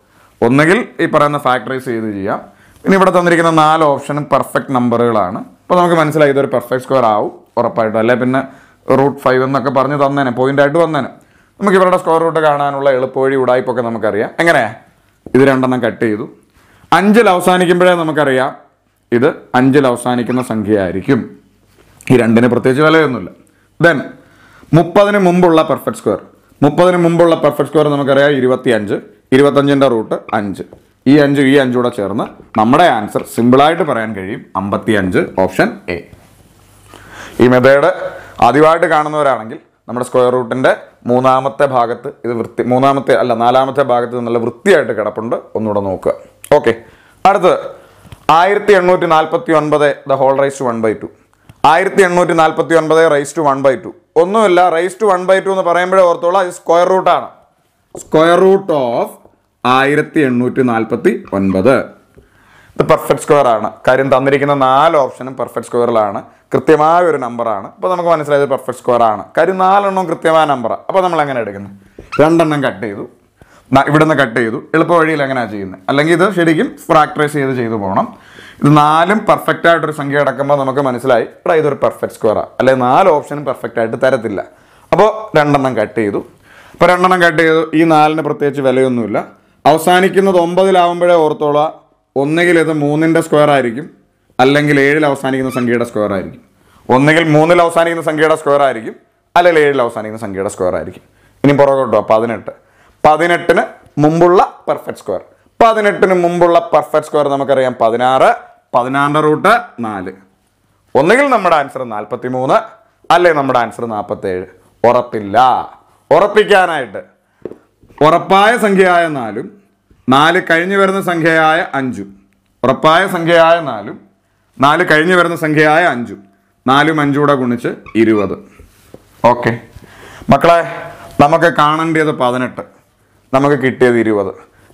ഒന്നുകിൽ ഈ പറയുന്ന ഫാക്ടറൈസ് ചെയ്ത് ചെയ്യാം പിന്നെ ഇവിടെ തന്നിരിക്കുന്ന നാല് ഓപ്ഷനും പെർഫെക്റ്റ് നമ്പറുകളാണ് അപ്പോൾ നമുക്ക് മനസ്സിലായി ഇതൊരു പെർഫെക്റ്റ് സ്ക്വയർ ആവും ഉറപ്പായിട്ടും അല്ലെ പിന്നെ റൂട്ട് ഫൈവ് എന്നൊക്കെ പറഞ്ഞ് തന്നേനെ ആയിട്ട് വന്നേനെ നമുക്ക് ഇവരുടെ സ്ക്വയർ റൂട്ട് കാണാനുള്ള എളുപ്പവഴി ഉടായ്പൊക്കെ നമുക്കറിയാം എങ്ങനെ ഇത് രണ്ടെണ്ണം കട്ട് ചെയ്തു അഞ്ചിൽ അവസാനിക്കുമ്പോഴേ നമുക്കറിയാം ഇത് അഞ്ചിൽ അവസാനിക്കുന്ന സംഖ്യ ആയിരിക്കും ഈ രണ്ടിന് പ്രത്യേകിച്ച് വിലയൊന്നുമില്ല ദെൻ മുപ്പതിന് മുമ്പുള്ള പെർഫെക്റ്റ് സ്ക്വയർ മുപ്പതിന് മുമ്പുള്ള പെർഫെക്റ്റ് സ്ക്വയർ നമുക്കറിയാം ഇരുപത്തി അഞ്ച് ഇരുപത്തഞ്ചിൻ്റെ റൂട്ട് അഞ്ച് ഈ അഞ്ചും ഈ അഞ്ചും കൂടെ ചേർന്ന് നമ്മുടെ ആൻസർ സിമ്പിളായിട്ട് പറയാൻ കഴിയും അമ്പത്തി ഓപ്ഷൻ എ ഈ മെത്തേഡ് ആദ്യമായിട്ട് കാണുന്നവരാണെങ്കിൽ നമ്മുടെ സ്ക്വയർ റൂട്ടിൻ്റെ മൂന്നാമത്തെ ഭാഗത്ത് ഇത് വൃത്തി മൂന്നാമത്തെ അല്ല നാലാമത്തെ ഭാഗത്ത് നല്ല വൃത്തിയായിട്ട് കിടപ്പുണ്ട് ഒന്നുകൂടെ നോക്കുക ഓക്കെ അടുത്തത് ആയിരത്തി എണ്ണൂറ്റി നാൽപ്പത്തി ഒൻപത് the whole raise to one by two ആയിരത്തി എണ്ണൂറ്റി നാൽപ്പത്തി ഒൻപത് raise to one by two ഒന്നുമില്ല raise to one by two എന്ന് പറയുമ്പോഴേ ഓർത്തോളാം അത് സ്ക്വയർ റൂട്ടാണ് സ്ക്വയർ റൂട്ട് ഓഫ് ആയിരത്തി എണ്ണൂറ്റി നാൽപ്പത്തി ഒൻപത് ഇത് പെർഫെക്റ്റ് സ്ക്വയർ ആണ് കാര്യം തന്നിരിക്കുന്ന നാല് ഓപ്ഷനും പെർഫെക്റ്റ് സ്ക്വയറിലാണ് കൃത്യമായ ഒരു നമ്പറാണ് അപ്പോൾ നമുക്ക് മനസ്സിലായത് പെർഫെക്റ്റ് സ്ക്വയർ ആണ് കാര്യം നാലെണ്ണം കൃത്യമായ നമ്പറാണ് അപ്പോൾ നമ്മൾ എങ്ങനെ എടുക്കുന്നത് രണ്ടെണ്ണം കട്ട് ചെയ്തു നിന്ന് കട്ട് ചെയ്തു എളുപ്പ വഴിയിൽ എങ്ങനെയാണ് ചെയ്യുന്നത് അല്ലെങ്കിൽ ഇത് ശരിക്കും ഫ്രാക്ടറൈസ് ചെയ്ത് ചെയ്തു പോകണം ഇത് നാലും പെർഫെക്റ്റ് ആയിട്ടൊരു സംഖ്യ അടക്കുമ്പോൾ നമുക്ക് മനസ്സിലായി ഇവിടെ ഇതൊരു പെർഫെക്റ്റ് സ്ക്വയറാണ് അല്ലെങ്കിൽ നാല് ഓപ്ഷനും പെർഫെക്റ്റ് ആയിട്ട് തരത്തില്ല അപ്പോൾ രണ്ടെണ്ണം കട്ട് ചെയ്തു അപ്പോൾ രണ്ടെണ്ണം കട്ട് ചെയ്തു ഈ നാലിന് പ്രത്യേകിച്ച് വിലയൊന്നുമില്ല അവസാനിക്കുന്നത് ഒമ്പതിലാവുമ്പോഴേ ഓർത്തോളാം ഒന്നുകിൽ ഇത് മൂന്നിൻ്റെ സ്ക്വയർ ആയിരിക്കും അല്ലെങ്കിൽ ഏഴിൽ അവസാനിക്കുന്ന സംഖ്യയുടെ സ്ക്വയർ ആയിരിക്കും ഒന്നുകിൽ മൂന്നിൽ അവസാനിക്കുന്ന സംഖ്യയുടെ സ്ക്വയർ ആയിരിക്കും അല്ലെങ്കിൽ ഏഴിൽ അവസാനിക്കുന്ന സംഖ്യയുടെ സ്ക്വയർ ആയിരിക്കും ഇനി പുറകോട്ടോ പതിനെട്ട് പതിനെട്ടിന് മുമ്പുള്ള പെർഫെക്റ്റ് സ്ക്വയർ പതിനെട്ടിന് മുമ്പുള്ള പെർഫെക്റ്റ് സ്ക്വയർ നമുക്കറിയാം പതിനാറ് പതിനാറിൻ്റെ റൂട്ട് നാല് ഒന്നുകിൽ നമ്മുടെ ആൻസർ നാൽപ്പത്തി മൂന്ന് അല്ലെങ്കിൽ നമ്മുടെ ആൻസർ നാൽപ്പത്തേഴ് ഉറപ്പില്ല ഉറപ്പിക്കാനായിട്ട് ഉറപ്പായ സംഖ്യയായ നാലും നാല് കഴിഞ്ഞു വരുന്ന സംഖ്യയായ അഞ്ചും ഉറപ്പായ സംഖ്യയായ നാലും നാല് കഴിഞ്ഞു വരുന്ന സംഖ്യയായ അഞ്ചും നാലും അഞ്ചൂടെ ഗുണിച്ച് ഇരുപത് ഓക്കെ മക്കളെ നമുക്ക് കാണേണ്ടത് പതിനെട്ട് നമുക്ക് കിട്ടിയത് ഇരുപത്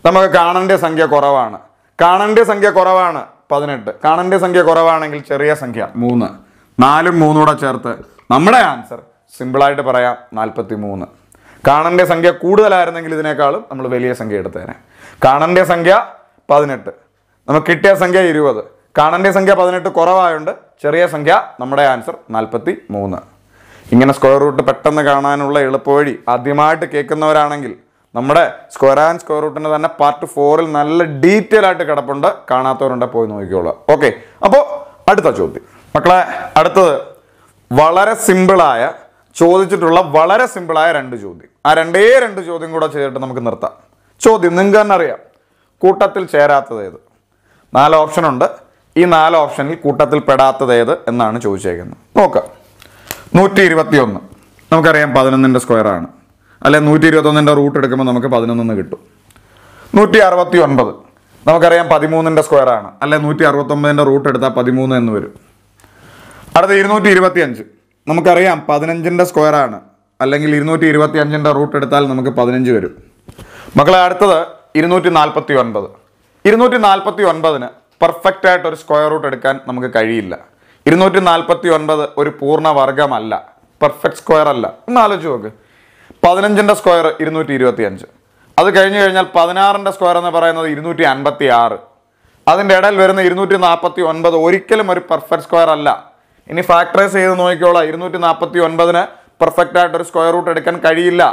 നമുക്ക് കാണേണ്ട സംഖ്യ കുറവാണ് കാണേണ്ട സംഖ്യ കുറവാണ് പതിനെട്ട് കാണേണ്ട സംഖ്യ കുറവാണെങ്കിൽ ചെറിയ സംഖ്യ മൂന്ന് നാലും കൂടെ ചേർത്ത് നമ്മുടെ ആൻസർ സിമ്പിളായിട്ട് പറയാം നാൽപ്പത്തി മൂന്ന് കാണൻ്റെ സംഖ്യ കൂടുതലായിരുന്നെങ്കിൽ ഇതിനേക്കാളും നമ്മൾ വലിയ സംഖ്യ എടുത്തേനെ കാണൻ്റെ സംഖ്യ പതിനെട്ട് നമുക്ക് കിട്ടിയ സംഖ്യ ഇരുപത് കാണൻ്റെ സംഖ്യ പതിനെട്ട് കുറവായുണ്ട് ചെറിയ സംഖ്യ നമ്മുടെ ആൻസർ നാൽപ്പത്തി മൂന്ന് ഇങ്ങനെ സ്ക്വയർ റൂട്ട് പെട്ടെന്ന് കാണാനുള്ള എളുപ്പവഴി ആദ്യമായിട്ട് കേൾക്കുന്നവരാണെങ്കിൽ നമ്മുടെ സ്ക്വയർ ആൻഡ് സ്ക്വയർ റൂട്ടിന് തന്നെ പാർട്ട് ഫോറിൽ നല്ല ഡീറ്റെയിൽ ആയിട്ട് കിടപ്പുണ്ട് കാണാത്തവരുണ്ട് പോയി നോക്കിക്കോളൂ ഓക്കെ അപ്പോൾ അടുത്ത ചോദ്യം മക്കളെ അടുത്തത് വളരെ സിമ്പിളായ ചോദിച്ചിട്ടുള്ള വളരെ സിമ്പിളായ രണ്ട് ചോദ്യം ആ രണ്ടേ രണ്ട് ചോദ്യം കൂടെ ചെയ്തിട്ട് നമുക്ക് നിർത്താം ചോദ്യം നിങ്ങൾക്ക് തന്നെ അറിയാം കൂട്ടത്തിൽ ചേരാത്തത് ഏത് നാല് ഓപ്ഷനുണ്ട് ഈ നാല് ഓപ്ഷനിൽ കൂട്ടത്തിൽ പെടാത്തത് ഏത് എന്നാണ് ചോദിച്ചേക്കുന്നത് നോക്കാം നൂറ്റി ഇരുപത്തി ഒന്ന് നമുക്കറിയാം പതിനൊന്നിൻ്റെ സ്ക്വയറാണ് അല്ലെ നൂറ്റി ഇരുപത്തൊന്നിൻ്റെ റൂട്ട് എടുക്കുമ്പോൾ നമുക്ക് പതിനൊന്നിന്ന് കിട്ടും നൂറ്റി അറുപത്തി ഒൻപത് നമുക്കറിയാം പതിമൂന്നിൻ്റെ സ്ക്വയറാണ് അല്ലെ നൂറ്റി അറുപത്തൊമ്പതിൻ്റെ റൂട്ട് എടുത്താൽ പതിമൂന്ന് എന്ന് വരും അടുത്ത ഇരുന്നൂറ്റി ഇരുപത്തി അഞ്ച് നമുക്കറിയാം പതിനഞ്ചിൻ്റെ സ്ക്വയറാണ് അല്ലെങ്കിൽ ഇരുന്നൂറ്റി ഇരുപത്തി അഞ്ചിൻ്റെ റൂട്ട് എടുത്താൽ നമുക്ക് പതിനഞ്ച് വരും മക്കളെ അടുത്തത് ഇരുന്നൂറ്റി നാൽപ്പത്തി ഒൻപത് ഇരുന്നൂറ്റി നാൽപ്പത്തി ഒൻപതിന് പെർഫെക്റ്റായിട്ട് ഒരു സ്ക്വയർ റൂട്ട് എടുക്കാൻ നമുക്ക് കഴിയില്ല ഇരുന്നൂറ്റി നാൽപ്പത്തി ഒൻപത് ഒരു പൂർണ്ണ വർഗമല്ല പെർഫെക്റ്റ് സ്ക്വയർ അല്ല ഒന്ന് ആലോചിച്ച് നോക്ക് പതിനഞ്ചിൻ്റെ സ്ക്വയർ ഇരുന്നൂറ്റി ഇരുപത്തി അഞ്ച് അത് കഴിഞ്ഞ് കഴിഞ്ഞാൽ പതിനാറിൻ്റെ സ്ക്വയർ എന്ന് പറയുന്നത് ഇരുന്നൂറ്റി അൻപത്തി ആറ് അതിൻ്റെ ഇടയിൽ വരുന്ന ഇരുന്നൂറ്റി നാൽപ്പത്തി ഒൻപത് ഒരിക്കലും ഒരു പെർഫെക്റ്റ് സ്ക്വയർ അല്ല ഇനി ഫാക്ടറൈസ് ചെയ്ത് നോക്കിക്കോളാം ഇരുന്നൂറ്റി നാൽപ്പത്തി ഒൻപതിന് പെർഫെക്റ്റ് ആയിട്ട് ഒരു സ്ക്വയർ റൂട്ട് എടുക്കാൻ കഴിയില്ല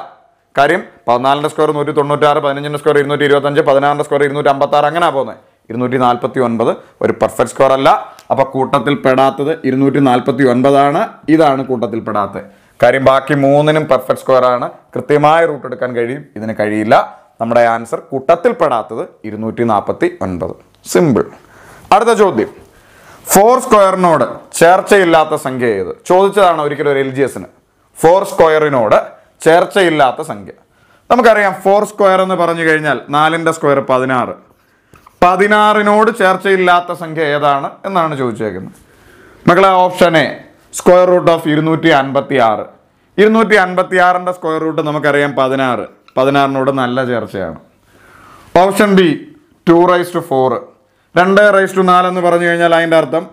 കാര്യം പതിനാലിൻ്റെ സ്ക്വയർ നൂറ്റി തൊണ്ണൂറ്റാറ് പതിനഞ്ചിൻ്റെ സ്ക്വയർ ഇരുന്നൂറ്റി ഇരുപത്തഞ്ച് പതിനാറിൻ്റെ സ്ക്വയർ ഇരുന്നൂറ്റി അമ്പത്താറ് അങ്ങനെ പോകുന്നത് ഇരുന്നൂറ്റി നാൽപ്പത്തി ഒൻപത് ഒരു പെർഫെക്റ്റ് സ്ക്വയർ അല്ല അപ്പോൾ കൂട്ടത്തിൽ പെടാത്തത് ഇരുന്നൂറ്റി നാൽപ്പത്തി ഒൻപതാണ് ഇതാണ് കൂട്ടത്തിൽ പെടാത്തത് കാര്യം ബാക്കി മൂന്നിനും പെർഫെക്റ്റ് സ്ക്വയർ ആണ് കൃത്യമായ റൂട്ട് എടുക്കാൻ കഴിയും ഇതിന് കഴിയില്ല നമ്മുടെ ആൻസർ കൂട്ടത്തിൽ പെടാത്തത് ഇരുന്നൂറ്റി നാൽപ്പത്തി ഒൻപത് സിമ്പിൾ അടുത്ത ചോദ്യം ഫോർ സ്ക്വയറിനോട് ചേർച്ചയില്ലാത്ത സംഖ്യ ഏത് ചോദിച്ചതാണ് ഒരിക്കലും ഒരു എൽ ജി എസിന് ഫോർ സ്ക്വയറിനോട് ചേർച്ചയില്ലാത്ത സംഖ്യ നമുക്കറിയാം ഫോർ സ്ക്വയർ എന്ന് പറഞ്ഞു കഴിഞ്ഞാൽ നാലിൻ്റെ സ്ക്വയർ പതിനാറ് പതിനാറിനോട് ചേർച്ചയില്ലാത്ത സംഖ്യ ഏതാണ് എന്നാണ് ചോദിച്ചേക്കുന്നത് മക്കളെ option A square root of ഇരുന്നൂറ്റി അൻപത്തി ആറ് ഇരുന്നൂറ്റി അൻപത്തി ആറിൻ്റെ സ്ക്വയർ റൂട്ട് നമുക്കറിയാം പതിനാറ് പതിനാറിനോട് നല്ല ചേർച്ചയാണ് option B two raise to four രണ്ട് റൈസ് ടു നാലെന്ന് പറഞ്ഞു കഴിഞ്ഞാൽ അതിൻ്റെ അർത്ഥം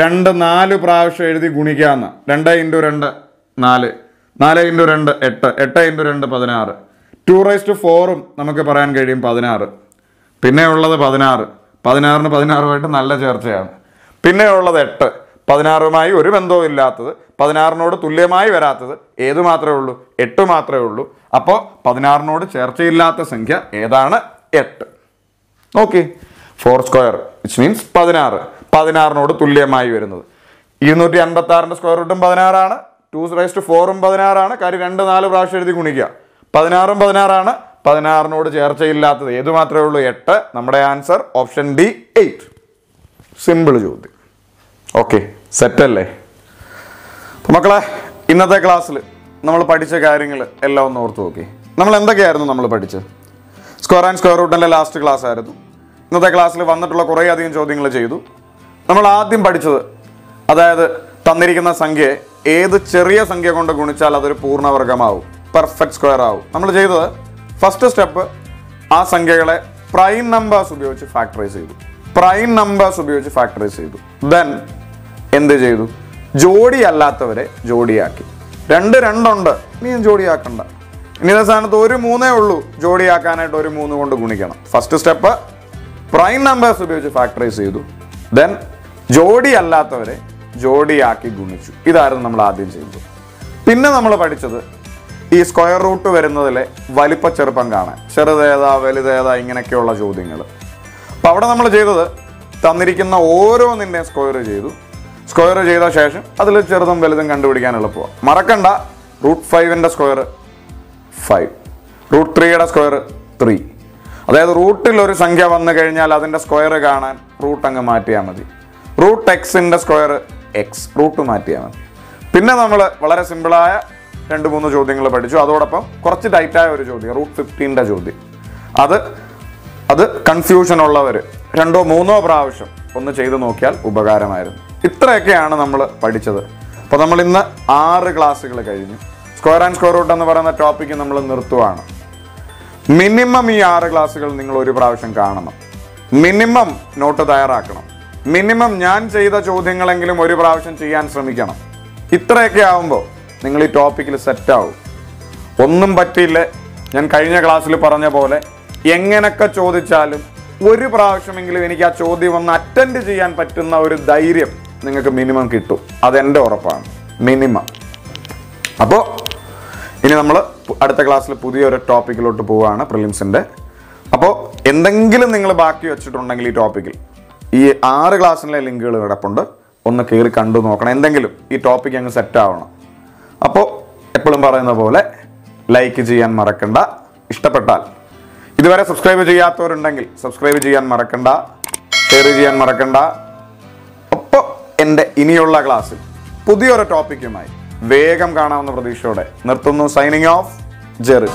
രണ്ട് നാല് പ്രാവശ്യം എഴുതി ഗുണിക്കാമെന്ന് രണ്ട് ഇൻറ്റു രണ്ട് നാല് നാല് ഇൻറ്റു രണ്ട് എട്ട് എട്ട് ഇൻറ്റു രണ്ട് പതിനാറ് ടു റൈസ് ടു ഫോറും നമുക്ക് പറയാൻ കഴിയും പതിനാറ് പിന്നെ ഉള്ളത് പതിനാറ് പതിനാറിന് പതിനാറുമായിട്ട് നല്ല ചേർച്ചയാണ് പിന്നെ ഉള്ളത് എട്ട് പതിനാറുമായി ഒരു ബന്ധവും ഇല്ലാത്തത് പതിനാറിനോട് തുല്യമായി വരാത്തത് ഏത് മാത്രമേ ഉള്ളൂ എട്ട് മാത്രമേ ഉള്ളൂ അപ്പോൾ പതിനാറിനോട് ചേർച്ചയില്ലാത്ത സംഖ്യ ഏതാണ് എട്ട് okay four square which means പതിനാറ് പതിനാറിനോട് തുല്യമായി വരുന്നത് ഇരുന്നൂറ്റി ആറിൻ്റെ സ്ക്വയർ റൂട്ടും പതിനാറാണ് ടു റൈസ്റ്റ് ഫോറും പതിനാറാണ് കാര്യം രണ്ട് നാല് പ്രാവശ്യം എഴുതി ഗുണിക്കുക പതിനാറും പതിനാറാണ് പതിനാറിനോട് ചേർച്ചയില്ലാത്തത് ഏത് മാത്രമേ ഉള്ളൂ എട്ട് നമ്മുടെ answer option D eight simple ചോദ്യം ഓക്കെ സെറ്റല്ലേ അല്ലേ മക്കളെ ഇന്നത്തെ ക്ലാസ്സിൽ നമ്മൾ പഠിച്ച കാര്യങ്ങൾ എല്ലാം ഒന്ന് ഓർത്ത് നോക്കി നമ്മൾ എന്തൊക്കെയായിരുന്നു നമ്മൾ പഠിച്ചത് സ്ക്വയർ ആൻഡ് സ്ക്വയർ റൂട്ടിൻ്റെ ലാസ്റ്റ് ക്ലാസ് ആയിരുന്നു ഇന്നത്തെ ക്ലാസ്സിൽ വന്നിട്ടുള്ള കുറേയധികം ചോദ്യങ്ങൾ ചെയ്തു നമ്മൾ ആദ്യം പഠിച്ചത് അതായത് തന്നിരിക്കുന്ന സംഖ്യ ഏത് ചെറിയ സംഖ്യ കൊണ്ട് ഗുണിച്ചാൽ അതൊരു പൂർണ്ണവർഗമാവും പെർഫെക്റ്റ് സ്ക്വയർ ആവും നമ്മൾ ചെയ്തത് ഫസ്റ്റ് സ്റ്റെപ്പ് ആ സംഖ്യകളെ പ്രൈം നമ്പേഴ്സ് ഉപയോഗിച്ച് ഫാക്ടറൈസ് ചെയ്തു പ്രൈം നമ്പേഴ്സ് ഉപയോഗിച്ച് ഫാക്ടറൈസ് ചെയ്തു ദെൻ എന്ത് ചെയ്തു ജോഡി അല്ലാത്തവരെ ജോഡിയാക്കി രണ്ട് രണ്ടുണ്ട് ഇനിയും ജോഡിയാക്കണ്ട ഇനി സ്ഥാനത്ത് ഒരു മൂന്നേ ഉള്ളൂ ജോഡിയാക്കാനായിട്ട് ഒരു മൂന്ന് കൊണ്ട് ഗുണിക്കണം ഫസ്റ്റ് സ്റ്റെപ്പ് പ്രൈം നമ്പേഴ്സ് ഉപയോഗിച്ച് ഫാക്ടറൈസ് ചെയ്തു ദെൻ ജോഡി അല്ലാത്തവരെ ജോഡിയാക്കി ഗുണിച്ചു ഇതായിരുന്നു നമ്മൾ ആദ്യം ചെയ്തത് പിന്നെ നമ്മൾ പഠിച്ചത് ഈ സ്ക്വയർ റൂട്ട് വരുന്നതിലെ വലിപ്പ ചെറുപ്പം കാണാൻ ചെറുതേതാ വലുതേതാ ഇങ്ങനെയൊക്കെയുള്ള ചോദ്യങ്ങൾ അപ്പം അവിടെ നമ്മൾ ചെയ്തത് തന്നിരിക്കുന്ന ഓരോന്നിൻ്റെയും സ്ക്വയർ ചെയ്തു സ്ക്വയർ ചെയ്ത ശേഷം അതിൽ ചെറുതും വലുതും കണ്ടുപിടിക്കാൻ എളുപ്പമാണ് മറക്കണ്ട റൂട്ട് ഫൈവിൻ്റെ സ്ക്വയർ ഫൈവ് റൂട്ട് ത്രീയുടെ സ്ക്വയർ ത്രീ അതായത് റൂട്ടിൽ ഒരു സംഖ്യ വന്നു കഴിഞ്ഞാൽ അതിൻ്റെ സ്ക്വയർ കാണാൻ റൂട്ട് അങ്ങ് മാറ്റിയാൽ മതി റൂട്ട് എക്സിൻ്റെ സ്ക്വയർ എക്സ് റൂട്ട് മാറ്റിയാൽ മതി പിന്നെ നമ്മൾ വളരെ സിമ്പിളായ രണ്ട് മൂന്ന് ചോദ്യങ്ങൾ പഠിച്ചു അതോടൊപ്പം കുറച്ച് ടൈറ്റായ ഒരു ചോദ്യം റൂട്ട് ഫിഫ്റ്റീൻ്റെ ചോദ്യം അത് അത് കൺഫ്യൂഷൻ ഉള്ളവർ രണ്ടോ മൂന്നോ പ്രാവശ്യം ഒന്ന് ചെയ്തു നോക്കിയാൽ ഉപകാരമായിരുന്നു ഇത്രയൊക്കെയാണ് നമ്മൾ പഠിച്ചത് അപ്പോൾ നമ്മൾ ഇന്ന് ആറ് ക്ലാസ്സുകൾ കഴിഞ്ഞു സ്ക്വയർ ആൻഡ് സ്ക്വയർ റൂട്ട് എന്ന് പറയുന്ന ടോപ്പിക്ക് നമ്മൾ നിർത്തുവാണ് മിനിമം ഈ ആറ് ക്ലാസ്സുകൾ നിങ്ങൾ ഒരു പ്രാവശ്യം കാണണം മിനിമം നോട്ട് തയ്യാറാക്കണം മിനിമം ഞാൻ ചെയ്ത ചോദ്യങ്ങളെങ്കിലും ഒരു പ്രാവശ്യം ചെയ്യാൻ ശ്രമിക്കണം ഇത്രയൊക്കെ ആവുമ്പോൾ നിങ്ങൾ ഈ ടോപ്പിക്കിൽ സെറ്റാവും ഒന്നും പറ്റിയില്ല ഞാൻ കഴിഞ്ഞ ക്ലാസ്സിൽ പറഞ്ഞ പോലെ എങ്ങനെയൊക്കെ ചോദിച്ചാലും ഒരു പ്രാവശ്യമെങ്കിലും എനിക്ക് ആ ചോദ്യം ഒന്ന് അറ്റൻഡ് ചെയ്യാൻ പറ്റുന്ന ഒരു ധൈര്യം നിങ്ങൾക്ക് മിനിമം കിട്ടും അതെൻ്റെ ഉറപ്പാണ് മിനിമം അപ്പോൾ ഇനി നമ്മൾ അടുത്ത ക്ലാസ്സിൽ പുതിയൊരു ടോപ്പിക്കിലോട്ട് പോവുകയാണ് പ്രിലിംസിൻ്റെ അപ്പോൾ എന്തെങ്കിലും നിങ്ങൾ ബാക്കി വെച്ചിട്ടുണ്ടെങ്കിൽ ഈ ടോപ്പിക്കിൽ ഈ ആറ് ക്ലാസ്സിലെ ലിങ്കുകൾ കിടപ്പുണ്ട് ഒന്ന് കയറി കണ്ടു നോക്കണം എന്തെങ്കിലും ഈ ടോപ്പിക്ക് അങ്ങ് സെറ്റ് ആവണം അപ്പോൾ എപ്പോഴും പറയുന്ന പോലെ ലൈക്ക് ചെയ്യാൻ മറക്കണ്ട ഇഷ്ടപ്പെട്ടാൽ ഇതുവരെ സബ്സ്ക്രൈബ് ചെയ്യാത്തവരുണ്ടെങ്കിൽ സബ്സ്ക്രൈബ് ചെയ്യാൻ മറക്കണ്ട ഷെയർ ചെയ്യാൻ മറക്കണ്ട ഒപ്പം എൻ്റെ ഇനിയുള്ള ക്ലാസ്സിൽ പുതിയൊരു ടോപ്പിക്കുമായി വേഗം കാണാമെന്ന പ്രതീക്ഷയോടെ നിർത്തുന്നു സൈനിങ് ഓഫ് ജെറി